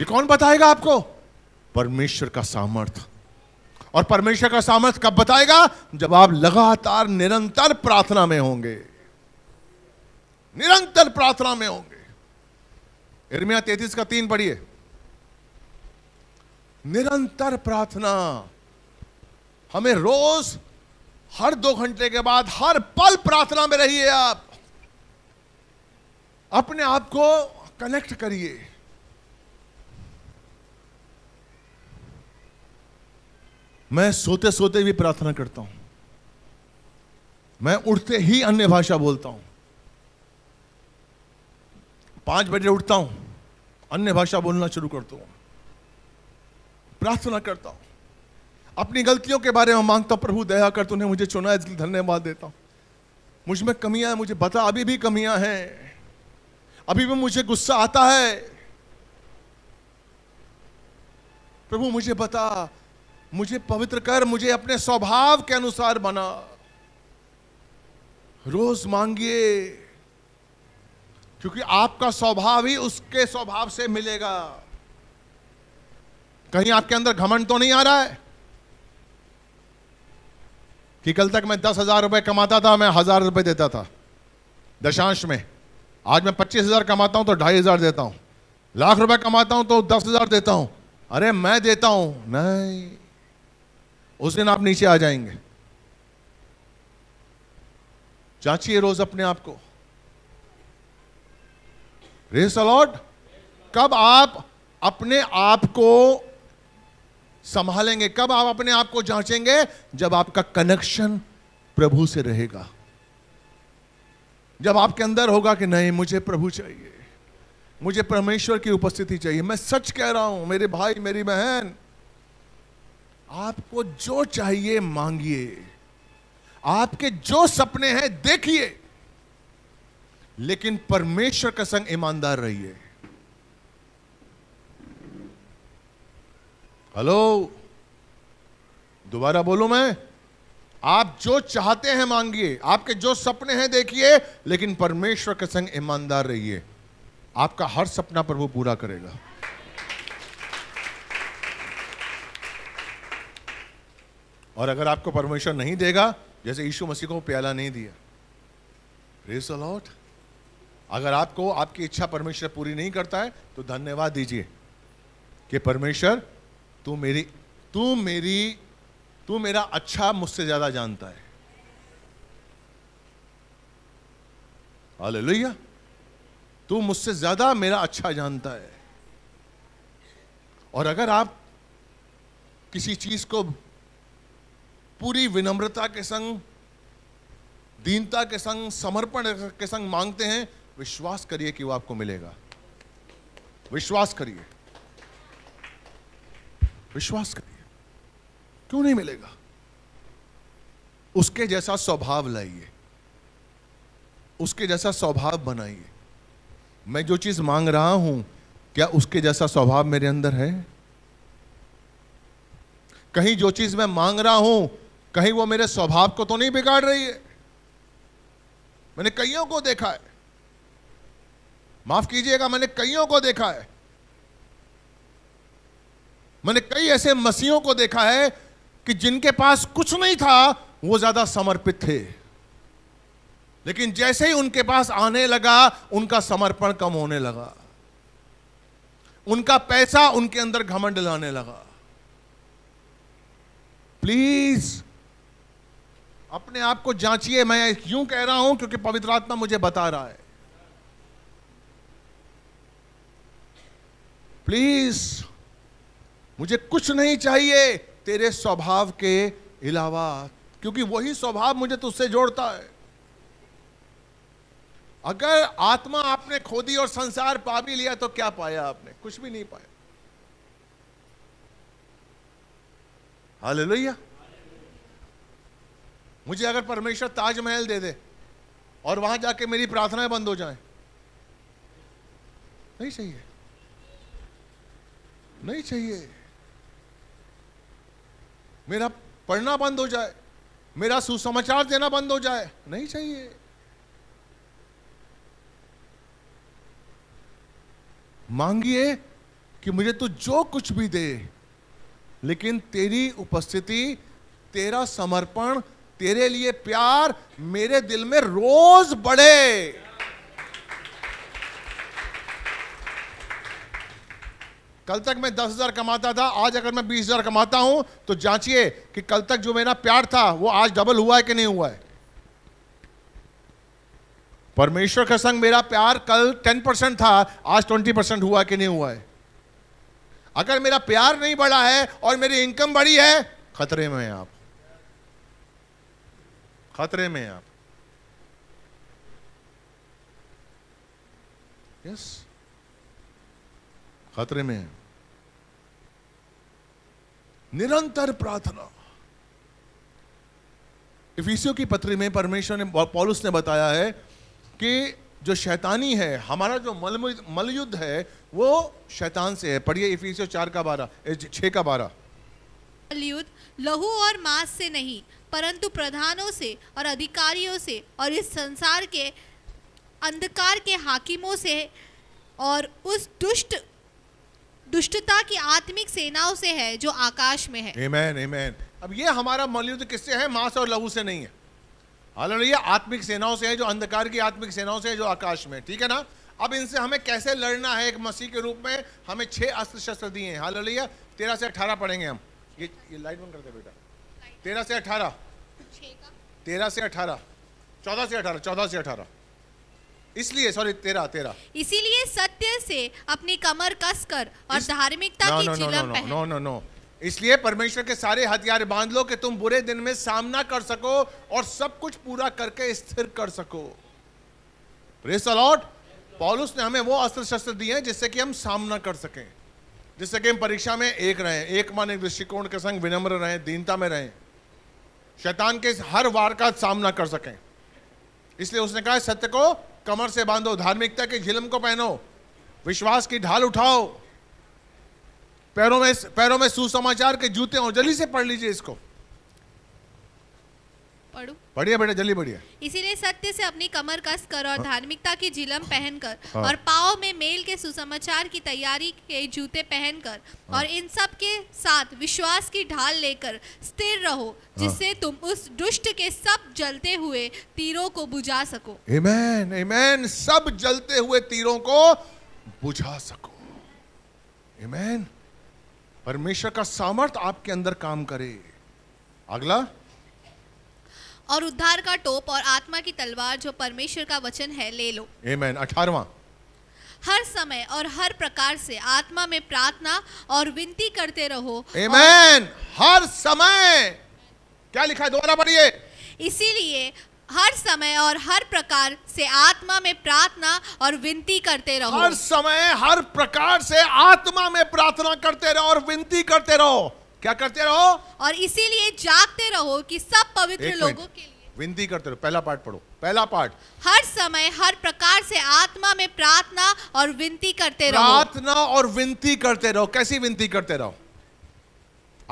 ये कौन बताएगा आपको परमेश्वर का सामर्थ्य और परमेश्वर का सामर्थ्य कब बताएगा जब आप लगातार निरंतर प्रार्थना में होंगे निरंतर प्रार्थना में होंगे इर्मिया तैतीस का तीन पढ़िए निरंतर प्रार्थना हमें रोज हर दो घंटे के बाद हर पल प्रार्थना में रहिए आप अपने आप को कनेक्ट करिए मैं सोते सोते भी प्रार्थना करता हूं मैं उठते ही अन्य भाषा बोलता हूं पांच बजे उठता हूं अन्य भाषा बोलना शुरू करता हूं प्रार्थना करता हूं अपनी गलतियों के बारे में मांगता हूं प्रभु दया कर तूने मुझे चुना है धन्यवाद देता हूं मुझ में कमियां हैं मुझे बता अभी भी कमियां हैं अभी भी मुझे गुस्सा आता है प्रभु मुझे बता मुझे पवित्र कर मुझे अपने स्वभाव के अनुसार बना रोज मांगिए क्योंकि आपका स्वभाव ही उसके स्वभाव से मिलेगा कहीं आपके अंदर घमंड तो नहीं आ रहा है कि कल तक मैं दस हजार रुपये कमाता था मैं हजार रुपये देता था दशांश में आज मैं पच्चीस हजार कमाता हूं तो ढाई हजार देता हूं लाख रुपए कमाता हूं तो दस हजार देता हूं अरे मैं देता हूं नहीं उस दिन आप नीचे आ जाएंगे जांचिए रोज अपने आप को रेस अलॉट कब आप अपने आप को संभालेंगे कब आप अपने आप को जांचेंगे जब आपका कनेक्शन प्रभु से रहेगा जब आपके अंदर होगा कि नहीं मुझे प्रभु चाहिए मुझे परमेश्वर की उपस्थिति चाहिए मैं सच कह रहा हूं मेरे भाई मेरी बहन आपको जो चाहिए मांगिए आपके जो सपने हैं देखिए लेकिन परमेश्वर का संग ईमानदार रहिए हेलो दोबारा बोलू मैं आप जो चाहते हैं मांगिए आपके जो सपने हैं देखिए लेकिन परमेश्वर के संग ईमानदार रहिए आपका हर सपना प्रभु पूरा करेगा और अगर आपको परमेश्वर नहीं देगा जैसे यीशु मसीह को प्याला नहीं दिया रेस अलॉट अगर आपको आपकी इच्छा परमेश्वर पूरी नहीं करता है तो धन्यवाद दीजिए कि परमेश्वर तू मेरी तू मेरी तू मेरा अच्छा मुझसे ज़्यादा जानता है लोहिया तू मुझसे ज़्यादा मेरा अच्छा जानता है और अगर आप किसी चीज़ को पूरी विनम्रता के संग दीनता के संग समर्पण के संग मांगते हैं विश्वास करिए कि वो आपको मिलेगा विश्वास करिए विश्वास करिए क्यों नहीं मिलेगा उसके जैसा स्वभाव लाइए उसके जैसा स्वभाव बनाइए मैं जो चीज मांग रहा हूं क्या उसके जैसा स्वभाव मेरे अंदर है कहीं जो चीज मैं मांग रहा हूं कहीं वो मेरे स्वभाव को तो नहीं बिगाड़ रही है मैंने कईयों को देखा है माफ कीजिएगा मैंने कईयों को देखा है मैंने कई ऐसे मसीहों को देखा है कि जिनके पास कुछ नहीं था वो ज्यादा समर्पित थे लेकिन जैसे ही उनके पास आने लगा उनका समर्पण कम होने लगा उनका पैसा उनके अंदर घमंड लाने लगा प्लीज अपने आप को जांचिए मैं यूं कह रहा हूं क्योंकि पवित्र आत्मा मुझे बता रहा है प्लीज मुझे कुछ नहीं चाहिए तेरे स्वभाव के अलावा क्योंकि वही स्वभाव मुझे तुझसे जोड़ता है अगर आत्मा आपने खोदी और संसार पा भी लिया तो क्या पाया आपने कुछ भी नहीं पाया हाल हालेलुया मुझे अगर परमेश्वर ताजमहल दे दे और वहां जाके मेरी प्रार्थनाएं बंद हो जाए नहीं चाहिए नहीं चाहिए मेरा पढ़ना बंद हो जाए मेरा सुसमाचार देना बंद हो जाए नहीं चाहिए मांगिए कि मुझे तू जो कुछ भी दे लेकिन तेरी उपस्थिति तेरा समर्पण तेरे लिए प्यार मेरे दिल में रोज बढ़े कल तक मैं दस हजार कमाता था आज अगर मैं बीस हजार कमाता हूं तो जांचिए कि कल तक जो मेरा प्यार था वो आज डबल हुआ है कि नहीं हुआ है परमेश्वर का संग मेरा प्यार कल टेन परसेंट था आज ट्वेंटी परसेंट हुआ कि नहीं हुआ है अगर मेरा प्यार नहीं बढ़ा है और मेरी इनकम बढ़ी है खतरे में है आप खतरे में आप यस खतरे में निरंतर प्रार्थना इफिसियों की पत्री में परमेश्वर ने पॉलुस ने बताया है कि जो शैतानी है हमारा जो मल मलयुद्ध है वो शैतान से है पढ़िए इफिसियो चार का बारह छः का बारह मलयुद्ध लहू और मांस से नहीं परंतु प्रधानों से और अधिकारियों से और इस संसार के अंधकार के हाकिमों से और उस दुष्ट दुष्टता की आत्मिक सेनाओं से है जो आकाश में है amen, amen. अब ये हमारा मलयुद्ध किससे है मांस और लहू से नहीं है हालांकि ये आत्मिक सेनाओं से है जो अंधकार की आत्मिक सेनाओं से है जो आकाश में ठीक है ना अब इनसे हमें कैसे लड़ना है एक मसीह के रूप में हमें छह अस्त्र शस्त्र दिए हैं हाल तेरह से अठारह पढ़ेंगे हम ये ये लाइट बंद करते बेटा तेरह से अठारह तेरह से अठारह चौदह से अठारह चौदह से अठारह इसलिए सॉरी तेरह तेरह इसीलिए सत्य से अपनी कमर कस कर और धार्मिकता की चिलम पहन नो नो नो इसलिए परमेश्वर के सारे हथियार बांध लो कि तुम बुरे दिन में सामना कर सको और सब कुछ पूरा करके स्थिर कर सको लॉर्ड पॉलुस ने हमें वो अस्त्र शस्त्र दिए हैं जिससे कि हम सामना कर सकें जिससे कि हम परीक्षा में एक रहें एक मान एक दृष्टिकोण के संग विनम्र रहें दीनता में रहें शैतान के हर वार का सामना कर सकें इसलिए उसने कहा सत्य को कमर से बांधो धार्मिकता के झिलम को पहनो विश्वास की ढाल उठाओ पैरों में पैरों में सुसमाचार के जूते हो जल्दी से पढ़ लीजिए इसको पढ़ू बढ़िया बेटा जल्दी बढ़िया इसीलिए सत्य से अपनी कमर कस कर और हाँ। धार्मिकता की जिलम पहनकर हाँ। और पाओ में मेल के सुसमाचार की तैयारी के जूते पहनकर हाँ। और इन सब के साथ विश्वास की ढाल लेकर स्थिर रहो हाँ। जिससे तुम उस दुष्ट के सब जलते हुए तीरों को बुझा सको एमेन एमेन सब जलते हुए तीरों को बुझा सको एमेन परमेश्वर का सामर्थ आपके अंदर काम करे अगला और उद्धार का टोप और आत्मा की तलवार जो परमेश्वर का वचन है ले लो आमेन अठारवा हर समय और हर प्रकार से आत्मा में प्रार्थना और विनती करते रहो आमेन हर समय क्या लिखा है दोबारा पढ़िए इसीलिए हर समय और हर प्रकार से आत्मा में प्रार्थना और विनती करते रहो हर समय हर प्रकार से आत्मा में प्रार्थना करते रहो और विनती करते रहो क्या करते रहो और इसीलिए जागते रहो कि सब पवित्र लोगों के लिए विनती करते रहो पहला पाठ पढ़ो पहला पाठ हर समय हर प्रकार से आत्मा में प्रार्थना और विनती करते रहो प्रार्थना और विनती करते रहो कैसी विनती करते रहो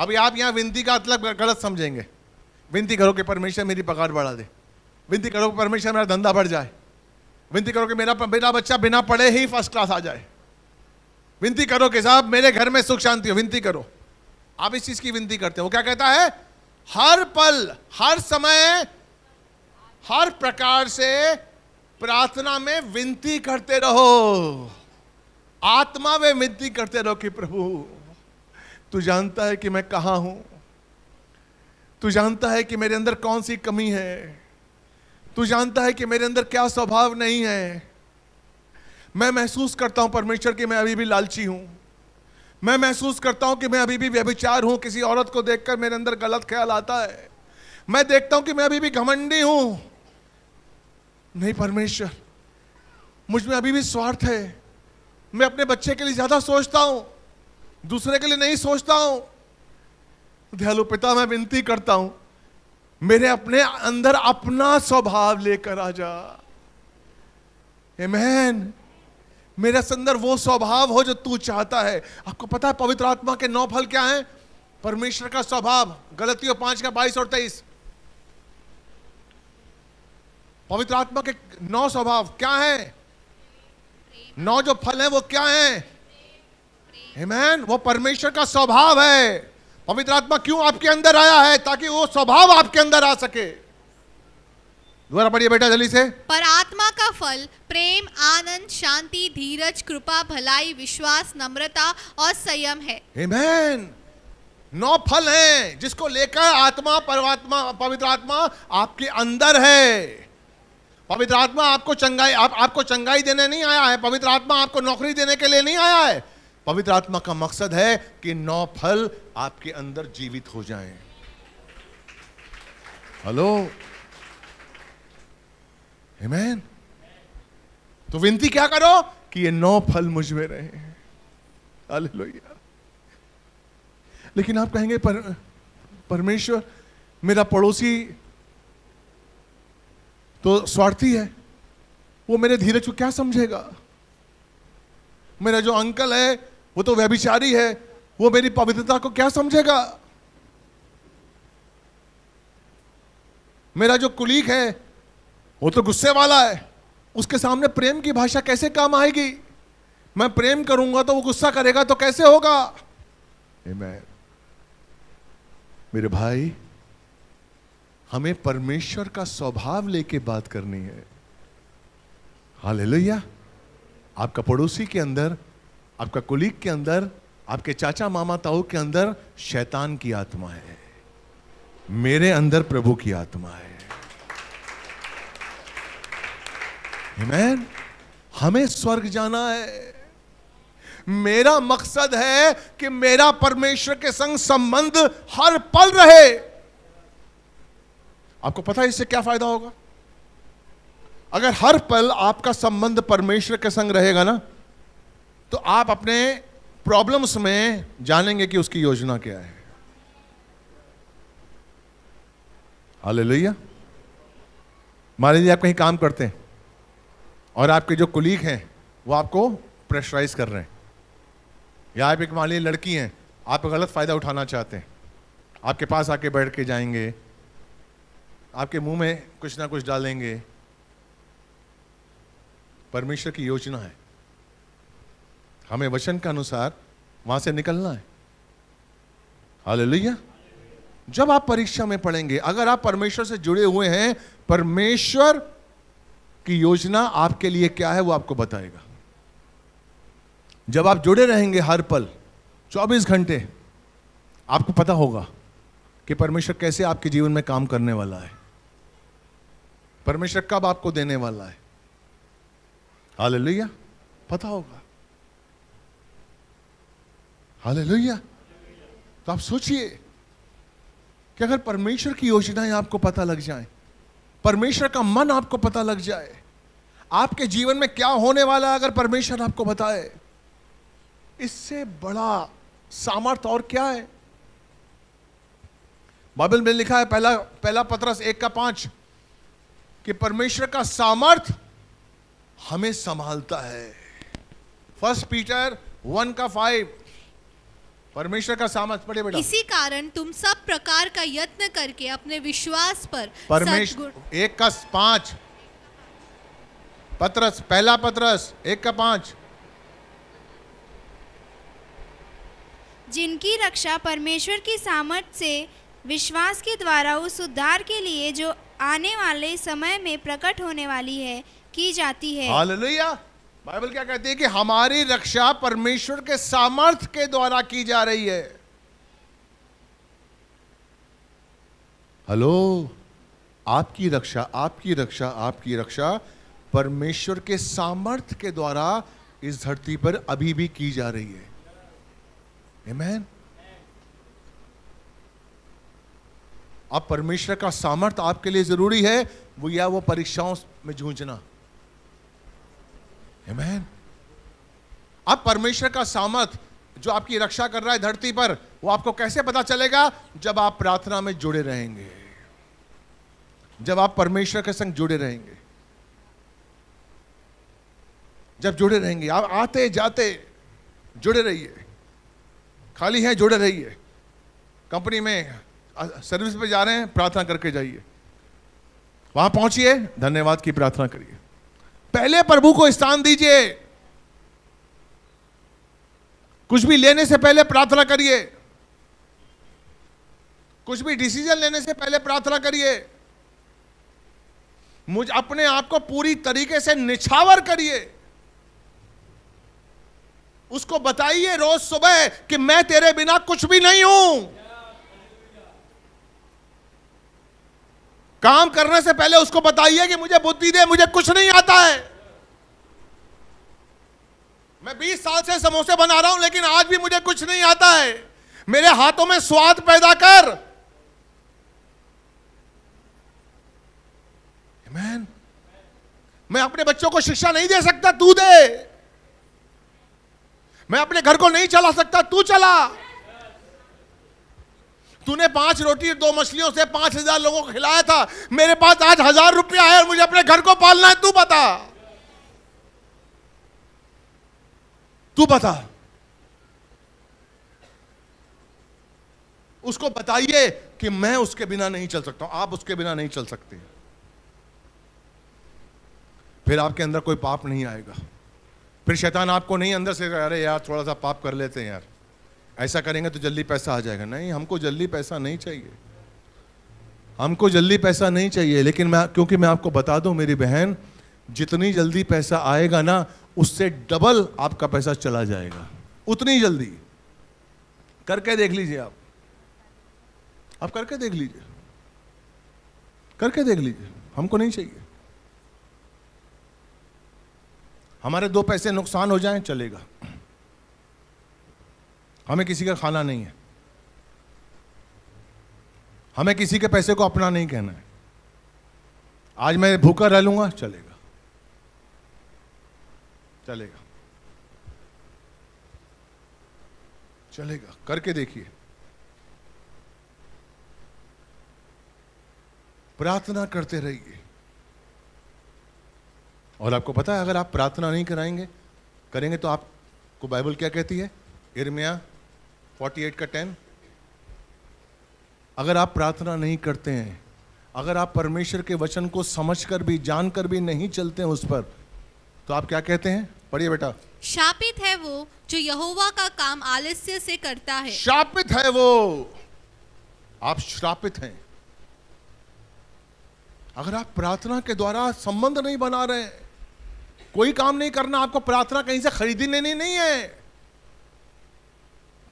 अभी आप यहाँ विनती का मतलब गलत समझेंगे विनती करो कि परमेश्वर मेरी पगार बढ़ा दे विनती करो कि परमेश्वर मेरा धंधा बढ़ जाए विनती करो कि मेरा मेरा बच्चा बिना पढ़े ही फर्स्ट क्लास आ जाए विनती करो कि साहब मेरे घर में सुख शांति हो विनती करो आप इस चीज की विनती करते हैं वो क्या कहता है हर पल हर समय हर प्रकार से प्रार्थना में विनती करते रहो आत्मा में विनती करते रहो कि प्रभु तू जानता है कि मैं कहाँ हूं तू जानता है कि मेरे अंदर कौन सी कमी है तू जानता है कि मेरे अंदर क्या स्वभाव नहीं है मैं महसूस करता हूं परमेश्वर कि मैं अभी भी लालची हूं मैं महसूस करता हूं कि मैं अभी भी व्यभिचार हूं किसी औरत को देखकर मेरे अंदर गलत ख्याल आता है मैं देखता हूं कि मैं अभी भी घमंडी हूं नहीं परमेश्वर मुझ में अभी भी स्वार्थ है मैं अपने बच्चे के लिए ज़्यादा सोचता हूं दूसरे के लिए नहीं सोचता हूं दयालु पिता मैं विनती करता हूं मेरे अपने अंदर अपना स्वभाव लेकर आ जा मैन मेरे अंदर वो स्वभाव हो जो तू चाहता है आपको पता है पवित्र आत्मा के नौ फल क्या हैं परमेश्वर का स्वभाव गलतियों पांच का बाईस और तेईस पवित्र आत्मा के नौ स्वभाव क्या है नौ जो फल है वो क्या है हेमैन वो परमेश्वर का स्वभाव है पवित्र आत्मा क्यों आपके अंदर आया है ताकि वो स्वभाव आपके अंदर आ सके दोबारा पढ़िए बेटा जल्दी से पर आत्मा का फल प्रेम आनंद शांति धीरज कृपा भलाई विश्वास नम्रता और संयम है Amen. नौ फल हैं जिसको लेकर आत्मा परमात्मा पवित्र आत्मा आपके अंदर है पवित्र आत्मा आपको चंगाई आप आपको चंगाई देने नहीं आया है पवित्र आत्मा आपको नौकरी देने के लिए नहीं आया है पवित्र आत्मा का मकसद है कि नौ फल आपके अंदर जीवित हो जाएं हेलो Amen? तो विनती क्या करो कि ये नौ फल मुझ में रहे हैं लेकिन आप कहेंगे पर, परमेश्वर मेरा पड़ोसी तो स्वार्थी है वो मेरे धीरज को क्या समझेगा मेरा जो अंकल है वो तो व्यभिचारी है वो मेरी पवित्रता को क्या समझेगा मेरा जो कुलीग है वो तो गुस्से वाला है उसके सामने प्रेम की भाषा कैसे काम आएगी मैं प्रेम करूंगा तो वो गुस्सा करेगा तो कैसे होगा Amen. मेरे भाई हमें परमेश्वर का स्वभाव लेके बात करनी है हाल लोहिया आपका पड़ोसी के अंदर आपका कुलीग के अंदर आपके चाचा मामा ताऊ के अंदर शैतान की आत्मा है मेरे अंदर प्रभु की आत्मा है Amen? हमें स्वर्ग जाना है मेरा मकसद है कि मेरा परमेश्वर के संग संबंध हर पल रहे आपको पता है इससे क्या फायदा होगा अगर हर पल आपका संबंध परमेश्वर के संग रहेगा ना तो आप अपने प्रॉब्लम्स में जानेंगे कि उसकी योजना क्या है हाल मान लीजिए आप कहीं काम करते हैं और आपके जो कुलीग हैं वो आपको प्रेशराइज कर रहे हैं या आप एक मान लीजिए लड़की हैं आप गलत फ़ायदा उठाना चाहते हैं आपके पास आके बैठ के जाएंगे आपके मुंह में कुछ ना कुछ डालेंगे परमेश्वर की योजना है हमें वचन के अनुसार वहां से निकलना है हाल जब आप परीक्षा में पढ़ेंगे अगर आप परमेश्वर से जुड़े हुए हैं परमेश्वर कि योजना आपके लिए क्या है वो आपको बताएगा जब आप जुड़े रहेंगे हर पल 24 घंटे आपको पता होगा कि परमेश्वर कैसे आपके जीवन में काम करने वाला है परमेश्वर कब आपको देने वाला है लोहिया पता होगा लोहिया तो आप सोचिए कि अगर परमेश्वर की योजनाएं आपको पता लग जाए परमेश्वर का मन आपको पता लग जाए आपके जीवन में क्या होने वाला है अगर परमेश्वर आपको बताए इससे बड़ा सामर्थ और क्या है बाइबल में लिखा है पहला पहला पत्रस एक का पांच कि परमेश्वर का सामर्थ हमें संभालता है फर्स्ट पीटर वन का फाइव परमेश्वर का सामर्थ पड़े बेटा इसी कारण तुम सब प्रकार का यत्न करके अपने विश्वास पर परमेश्वर एक का पांच पत्रस पहला पत्रस एक का पांच जिनकी रक्षा परमेश्वर की सामर्थ से विश्वास के द्वारा उस उद्धार के लिए जो आने वाले समय में प्रकट होने वाली है की जाती है बाइबल क्या कहती है कि हमारी रक्षा परमेश्वर के सामर्थ्य के द्वारा की जा रही है हेलो आपकी रक्षा आपकी रक्षा आपकी रक्षा परमेश्वर के सामर्थ्य के द्वारा इस धरती पर अभी भी की जा रही है Amen? अब परमेश्वर का सामर्थ्य आपके लिए जरूरी है वो या वो परीक्षाओं में जूझना Amen. अब परमेश्वर का सामर्थ जो आपकी रक्षा कर रहा है धरती पर वो आपको कैसे पता चलेगा जब आप प्रार्थना में जुड़े रहेंगे जब आप परमेश्वर के संग जुड़े रहेंगे जब जुड़े रहेंगे आप आते जाते जुड़े रहिए खाली हैं जुड़े रहिए कंपनी में सर्विस पे जा रहे हैं प्रार्थना करके जाइए वहां पहुंचिए धन्यवाद की प्रार्थना करिए पहले प्रभु को स्थान दीजिए कुछ भी लेने से पहले प्रार्थना करिए कुछ भी डिसीजन लेने से पहले प्रार्थना करिए मुझ अपने आप को पूरी तरीके से निछावर करिए उसको बताइए रोज सुबह कि मैं तेरे बिना कुछ भी नहीं हूं काम करने से पहले उसको बताइए कि मुझे बुद्धि दे मुझे कुछ नहीं आता है मैं 20 साल से समोसे बना रहा हूं लेकिन आज भी मुझे कुछ नहीं आता है मेरे हाथों में स्वाद पैदा कर Amen. मैं अपने बच्चों को शिक्षा नहीं दे सकता तू दे मैं अपने घर को नहीं चला सकता तू चला तूने पांच रोटी और दो मछलियों से पांच हजार लोगों को खिलाया था मेरे पास आज हजार रुपया है और मुझे अपने घर को पालना है तू बता तू बता उसको बताइए कि मैं उसके बिना नहीं चल सकता आप उसके बिना नहीं चल सकते फिर आपके अंदर कोई पाप नहीं आएगा फिर शैतान आपको नहीं अंदर से अरे यार थोड़ा सा पाप कर लेते हैं यार ऐसा करेंगे तो जल्दी पैसा आ जाएगा नहीं हमको जल्दी पैसा नहीं चाहिए हमको जल्दी पैसा नहीं चाहिए लेकिन मैं क्योंकि मैं आपको बता दूं मेरी बहन जितनी जल्दी पैसा आएगा ना उससे डबल आपका पैसा चला जाएगा उतनी जल्दी करके देख लीजिए आप आप करके देख लीजिए करके देख लीजिए हमको नहीं चाहिए हमारे दो पैसे नुकसान हो जाएं चलेगा हमें किसी का खाना नहीं है हमें किसी के पैसे को अपना नहीं कहना है आज मैं भूखा रह लूंगा चलेगा चलेगा चलेगा करके देखिए प्रार्थना करते रहिए और आपको पता है अगर आप प्रार्थना नहीं कराएंगे करेंगे तो आपको बाइबल क्या कहती है इर्मिया 48 का 10 अगर आप प्रार्थना नहीं करते हैं अगर आप परमेश्वर के वचन को समझकर भी जानकर भी नहीं चलते हैं उस पर तो आप क्या कहते हैं पढ़िए बेटा शापित है वो जो यहोवा का काम आलस्य से करता है शापित है वो आप श्रापित हैं अगर आप प्रार्थना के द्वारा संबंध नहीं बना रहे कोई काम नहीं करना आपको प्रार्थना कहीं से लेनी नहीं, नहीं है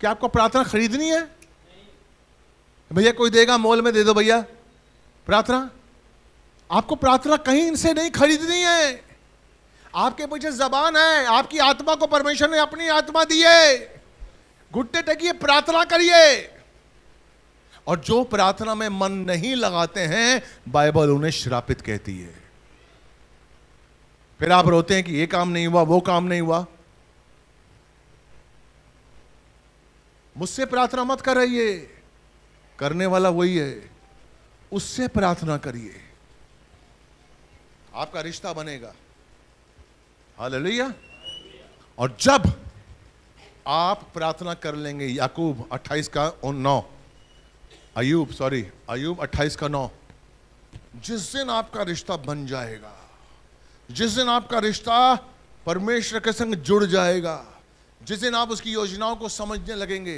क्या आपको प्रार्थना खरीदनी है भैया कोई देगा मॉल में दे दो भैया प्रार्थना आपको प्रार्थना कहीं इनसे नहीं खरीदनी है आपके पीछे जबान है आपकी आत्मा को परमेश्वर ने अपनी आत्मा दी है घुट्टे टेकिए प्रार्थना करिए और जो प्रार्थना में मन नहीं लगाते हैं बाइबल उन्हें श्रापित कहती है फिर आप रोते हैं कि ये काम नहीं हुआ वो काम नहीं हुआ मुझसे प्रार्थना मत कराइए करने वाला वही है उससे प्रार्थना करिए आपका रिश्ता बनेगा हालेलुया और जब आप प्रार्थना कर लेंगे याकूब 28 का नौ अयूब सॉरी अयूब 28 का नौ जिस दिन आपका रिश्ता बन जाएगा जिस दिन आपका रिश्ता परमेश्वर के संग जुड़ जाएगा जिस दिन आप उसकी योजनाओं को समझने लगेंगे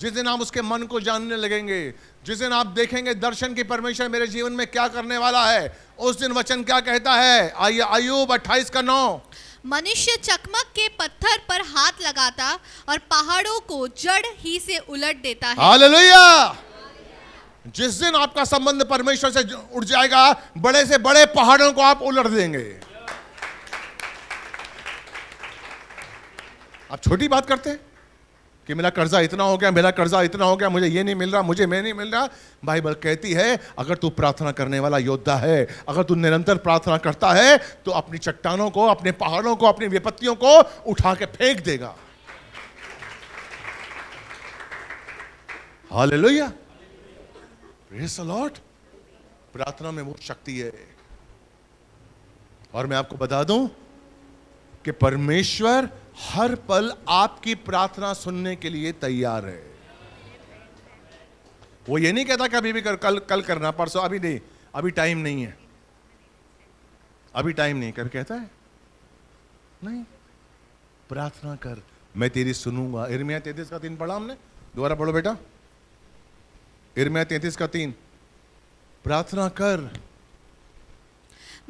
जिस दिन आप उसके मन को जानने लगेंगे जिस दिन आप देखेंगे दर्शन की परमेश्वर मेरे जीवन में क्या करने वाला है उस दिन वचन क्या कहता है आइए अयुब अट्ठाईस का नौ मनुष्य चकमक के पत्थर पर हाथ लगाता और पहाड़ों को जड़ ही से उलट देता है जिस दिन आपका संबंध परमेश्वर से उठ जाएगा बड़े से बड़े पहाड़ों को आप उलट देंगे आप छोटी बात करते हैं कि मेरा कर्जा इतना हो गया मेरा कर्जा इतना हो गया मुझे ये नहीं मिल रहा मुझे मैं नहीं मिल रहा बाइबल कहती है अगर तू प्रार्थना करने वाला योद्धा है अगर तू निरंतर प्रार्थना करता है तो अपनी चट्टानों को अपने पहाड़ों को अपनी विपत्तियों को उठा के फेंक देगा हाल लोहिया प्रार्थना में वो शक्ति है और मैं आपको बता दूं कि परमेश्वर हर पल आपकी प्रार्थना सुनने के लिए तैयार है वो ये नहीं कहता कि अभी भी कर, कल कल करना परसों अभी नहीं अभी टाइम नहीं है अभी टाइम नहीं कभी कहता है नहीं प्रार्थना कर मैं तेरी सुनूंगा इर्मिया तैतीस का तीन पढ़ा हमने दोबारा पढ़ो बेटा इर्मिया तैतीस का तीन प्रार्थना कर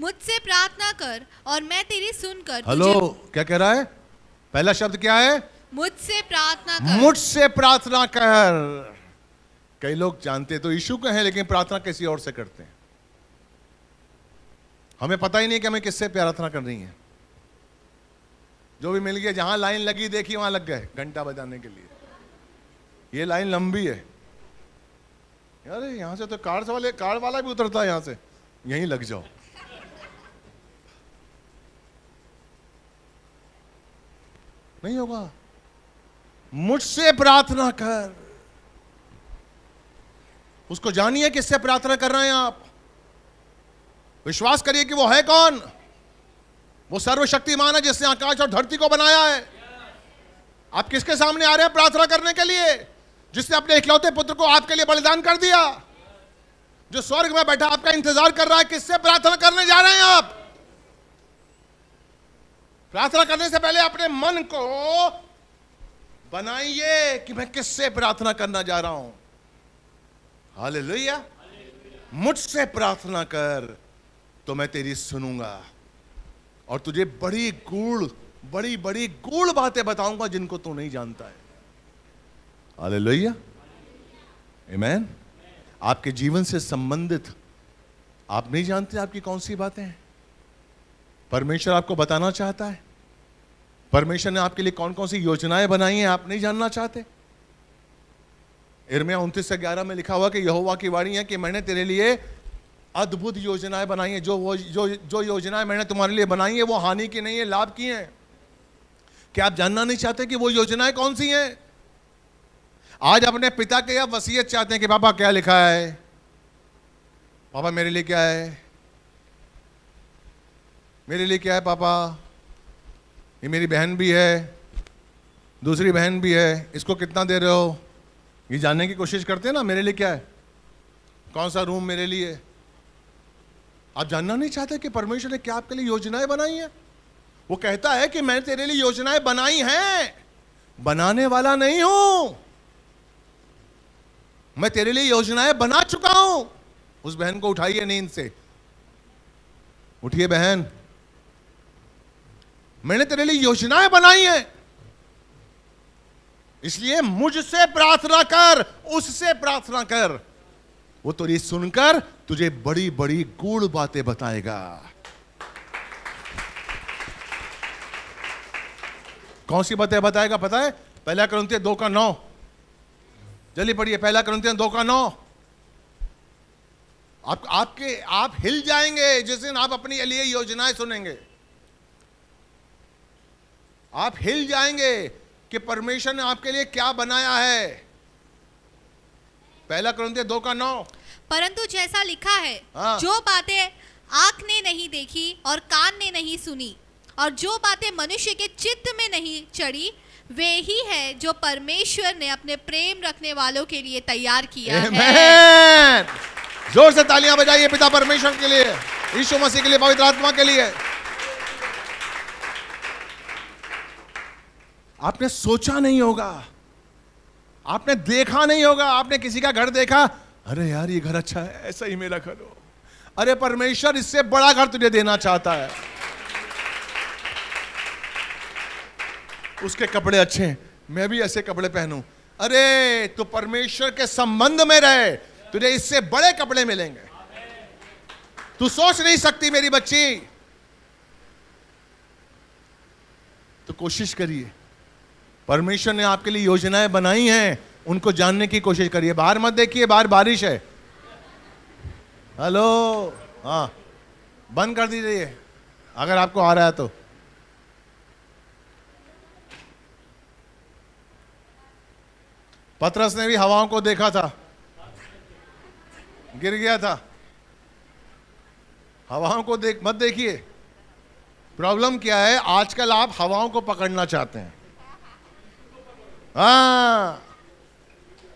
मुझसे प्रार्थना कर और मैं तेरी सुनकर हेलो क्या कह रहा है पहला शब्द क्या है मुझसे प्रार्थना कर मुझसे प्रार्थना कर कई लोग जानते तो यीशु को हैं लेकिन प्रार्थना किसी और से करते हैं हमें पता ही नहीं कि हमें किससे प्रार्थना कर रही है जो भी मिल गया जहां लाइन लगी देखी वहां लग गए घंटा बजाने के लिए ये लाइन लंबी है यार यहां से तो कार वाले कार वाला भी उतरता है यहां से यहीं लग जाओ नहीं होगा मुझसे प्रार्थना कर उसको जानिए किससे प्रार्थना कर रहे हैं आप विश्वास करिए कि वो है कौन वो सर्वशक्तिमान है जिसने आकाश और धरती को बनाया है आप किसके सामने आ रहे हैं प्रार्थना करने के लिए जिसने अपने इकलौते पुत्र को आपके लिए बलिदान कर दिया जो स्वर्ग में बैठा आपका इंतजार कर रहा है किससे प्रार्थना करने जा रहे हैं आप प्रार्थना करने से पहले अपने मन को बनाइए कि मैं किससे प्रार्थना करना जा रहा हूं हाले लोहिया मुझसे प्रार्थना कर तो मैं तेरी सुनूंगा और तुझे बड़ी गूढ़ बड़ी बड़ी गूढ़ बातें बताऊंगा जिनको तू नहीं जानता है हाले लोहिया आपके जीवन से संबंधित आप नहीं जानते आपकी कौन सी बातें हैं परमेश्वर आपको बताना चाहता है परमेश्वर ने आपके लिए कौन कौन सी योजनाएं बनाई हैं आप नहीं जानना चाहते इर्मिया उन्तीस से ग्यारह में लिखा हुआ कि यहोवा की वाणी है कि मैंने तेरे लिए अद्भुत योजनाएं बनाई हैं जो वो जो जो योजनाएं मैंने तुम्हारे लिए बनाई हैं वो हानि की नहीं है लाभ की हैं क्या आप जानना नहीं चाहते कि वो योजनाएं कौन सी हैं आज अपने पिता के या वसीयत चाहते हैं कि पापा क्या लिखा है पापा मेरे लिए क्या है मेरे लिए क्या है पापा ये मेरी बहन भी है दूसरी बहन भी है इसको कितना दे रहे हो ये जानने की कोशिश करते हैं ना मेरे लिए क्या है कौन सा रूम मेरे लिए आप जानना नहीं चाहते कि परमेश्वर ने क्या आपके लिए योजनाएं बनाई हैं वो कहता है कि मैंने तेरे लिए योजनाएं बनाई हैं बनाने वाला नहीं हूं मैं तेरे लिए योजनाएं बना चुका हूं उस बहन को उठाइए नींद से उठिए बहन मैंने तेरे लिए योजनाएं बनाई हैं इसलिए मुझसे प्रार्थना कर उससे प्रार्थना कर वो तो ये सुनकर तुझे बड़ी बड़ी गूढ़ बातें बताएगा कौन सी बातें बताएगा पता है पहला है दो का नौ जल्दी पढ़िए पहला क्रंथिया दो का नौ आप आपके आप हिल जाएंगे जिस दिन आप अपनी लिए योजनाएं सुनेंगे आप हिल जाएंगे कि परमेश्वर ने आपके लिए क्या बनाया है पहला क्रंथिय दो का नौ परंतु जैसा लिखा है हाँ। जो बातें आंख ने नहीं देखी और कान ने नहीं सुनी और जो बातें मनुष्य के चित्त में नहीं चढ़ी वे ही है जो परमेश्वर ने अपने प्रेम रखने वालों के लिए तैयार किया Amen. है जोर से तालियां बजाइए पिता परमेश्वर के लिए यीशु मसीह के लिए पवित्र आत्मा के लिए आपने सोचा नहीं होगा आपने देखा नहीं होगा आपने किसी का घर देखा अरे यार ये घर अच्छा है ऐसा ही मेरा घर हो अरे परमेश्वर इससे बड़ा घर तुझे देना चाहता है उसके कपड़े अच्छे हैं मैं भी ऐसे कपड़े पहनूं अरे तू तो परमेश्वर के संबंध में रहे तुझे इससे बड़े कपड़े मिलेंगे तू सोच नहीं सकती मेरी बच्ची तो कोशिश करिए परमेश्वर ने आपके लिए योजनाएं बनाई हैं उनको जानने की कोशिश करिए बाहर मत देखिए बाहर बारिश है हेलो हाँ बंद कर दीजिए अगर आपको आ रहा है तो पतरस ने भी हवाओं को देखा था गिर गया था हवाओं को देख मत देखिए प्रॉब्लम क्या है आजकल आप हवाओं को पकड़ना चाहते हैं हाँ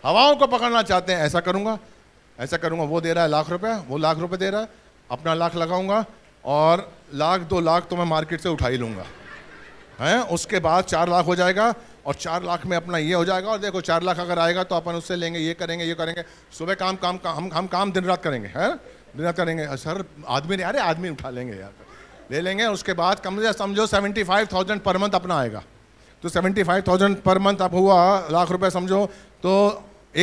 हवाओं को पकड़ना चाहते हैं ऐसा करूँगा ऐसा करूंगा वो दे रहा है लाख रुपए वो लाख रुपये दे रहा है अपना लाख लगाऊंगा और लाख दो लाख तो मैं मार्केट से उठा ही लूँगा हैं उसके बाद चार लाख हो जाएगा और चार लाख में अपना ये हो जाएगा और देखो चार लाख अगर आएगा तो अपन उससे लेंगे ये करेंगे ये करेंगे सुबह काम काम का, हम हम काम दिन रात करेंगे है दिन रात करेंगे सर आदमी अरे आदमी उठा लेंगे यार ले लेंगे उसके बाद कम से समझो seventy five thousand per month अपना आएगा तो seventy five thousand per month आप हुआ लाख रुपए समझो तो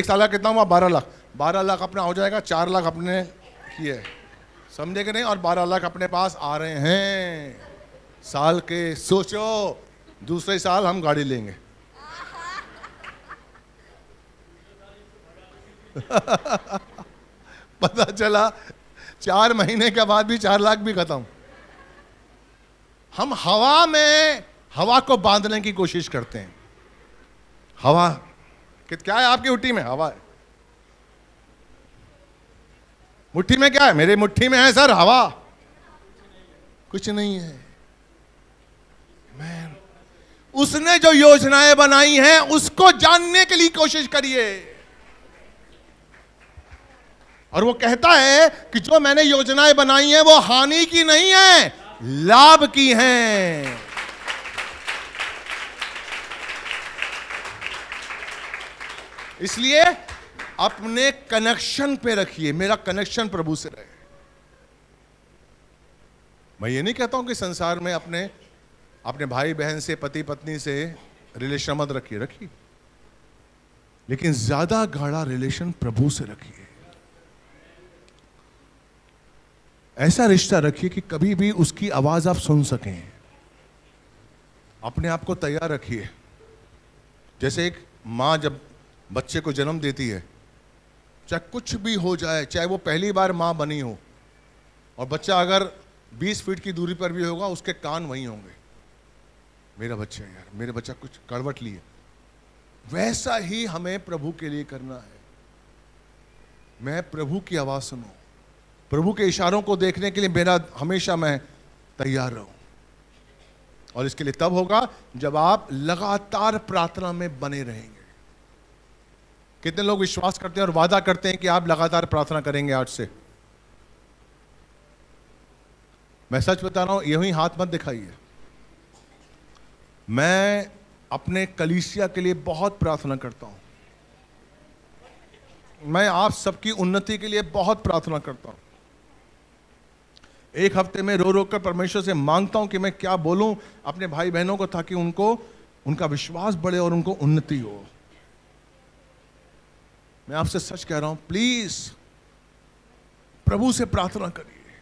एक साल का कितना हुआ बारह लाख बारह लाख अपना हो जाएगा चार लाख अपने किए समझे कि नहीं और बारह लाख अपने पास आ रहे हैं साल के सोचो दूसरे साल हम गाड़ी लेंगे पता चला चार महीने के बाद भी चार लाख भी खत्म हम हवा में हवा को बांधने की कोशिश करते हैं हवा क्या है आपकी उठी में हवा है मुट्ठी में क्या है मेरे मुट्ठी में है सर हवा कुछ नहीं है मैं उसने जो योजनाएं बनाई हैं उसको जानने के लिए कोशिश करिए और वो कहता है कि जो मैंने योजनाएं बनाई हैं वो हानि की नहीं है लाभ की हैं इसलिए अपने कनेक्शन पे रखिए मेरा कनेक्शन प्रभु से रहे मैं ये नहीं कहता हूं कि संसार में अपने अपने भाई बहन से पति पत्नी से रिलेशन मत रखिए रखिए लेकिन ज्यादा गाढ़ा रिलेशन प्रभु से रखिए ऐसा रिश्ता रखिए कि कभी भी उसकी आवाज आप सुन सकें अपने आप को तैयार रखिए जैसे एक माँ जब बच्चे को जन्म देती है चाहे कुछ भी हो जाए चाहे वो पहली बार माँ बनी हो और बच्चा अगर 20 फीट की दूरी पर भी होगा उसके कान वहीं होंगे मेरा बच्चा यार मेरा बच्चा कुछ करवट लिए वैसा ही हमें प्रभु के लिए करना है मैं प्रभु की आवाज़ सुनू प्रभु के इशारों को देखने के लिए मेरा हमेशा मैं तैयार रहूं और इसके लिए तब होगा जब आप लगातार प्रार्थना में बने रहेंगे कितने लोग विश्वास करते हैं और वादा करते हैं कि आप लगातार प्रार्थना करेंगे आज से मैं सच बता रहा हूं यही हाथ मत दिखाइए मैं अपने कलीसिया के लिए बहुत प्रार्थना करता हूं मैं आप सबकी उन्नति के लिए बहुत प्रार्थना करता हूं एक हफ्ते में रो रो कर परमेश्वर से मांगता हूं कि मैं क्या बोलूं अपने भाई बहनों को ताकि उनको उनका विश्वास बढ़े और उनको उन्नति हो मैं आपसे सच कह रहा हूं प्लीज प्रभु से प्रार्थना करिए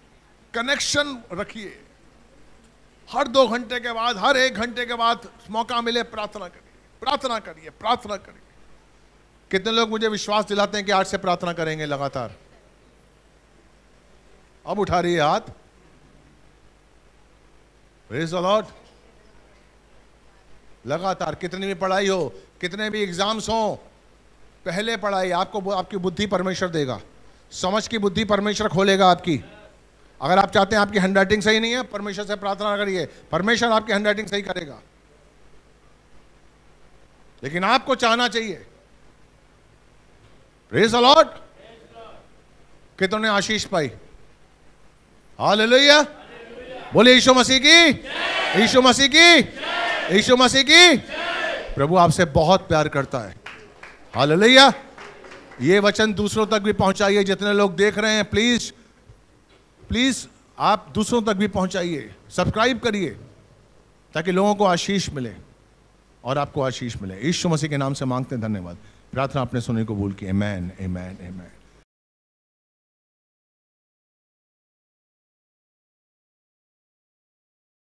कनेक्शन रखिए हर दो घंटे के बाद हर एक घंटे के बाद मौका मिले प्रार्थना करिए प्रार्थना करिए प्रार्थना करिए कितने लोग मुझे विश्वास दिलाते हैं कि आज से प्रार्थना करेंगे लगातार अब उठा रही है हाथ प्रेज अलॉट लगातार कितनी भी पढ़ाई हो कितने भी एग्जाम्स हों पहले पढ़ाई आपको आपकी बुद्धि परमेश्वर देगा समझ की बुद्धि परमेश्वर खोलेगा आपकी अगर आप चाहते हैं आपकी हैंड राइटिंग सही नहीं है परमेश्वर से प्रार्थना करिए परमेश्वर आपकी हैंड राइटिंग सही करेगा लेकिन आपको चाहना चाहिए प्रेज अलॉट ने आशीष पाई हाल लोहिया बोले यीशु मसीह की यीशु मसीह की यीशु मसीह की प्रभु आपसे बहुत प्यार करता है हालेलुया ये वचन दूसरों तक भी पहुंचाइए जितने लोग देख रहे हैं प्लीज प्लीज आप दूसरों तक भी पहुंचाइए सब्सक्राइब करिए ताकि लोगों को आशीष मिले और आपको आशीष मिले ईश्व मसीह के नाम से मांगते हैं धन्यवाद प्रार्थना आपने सुनने को भूल की एमैन एमैन एमैन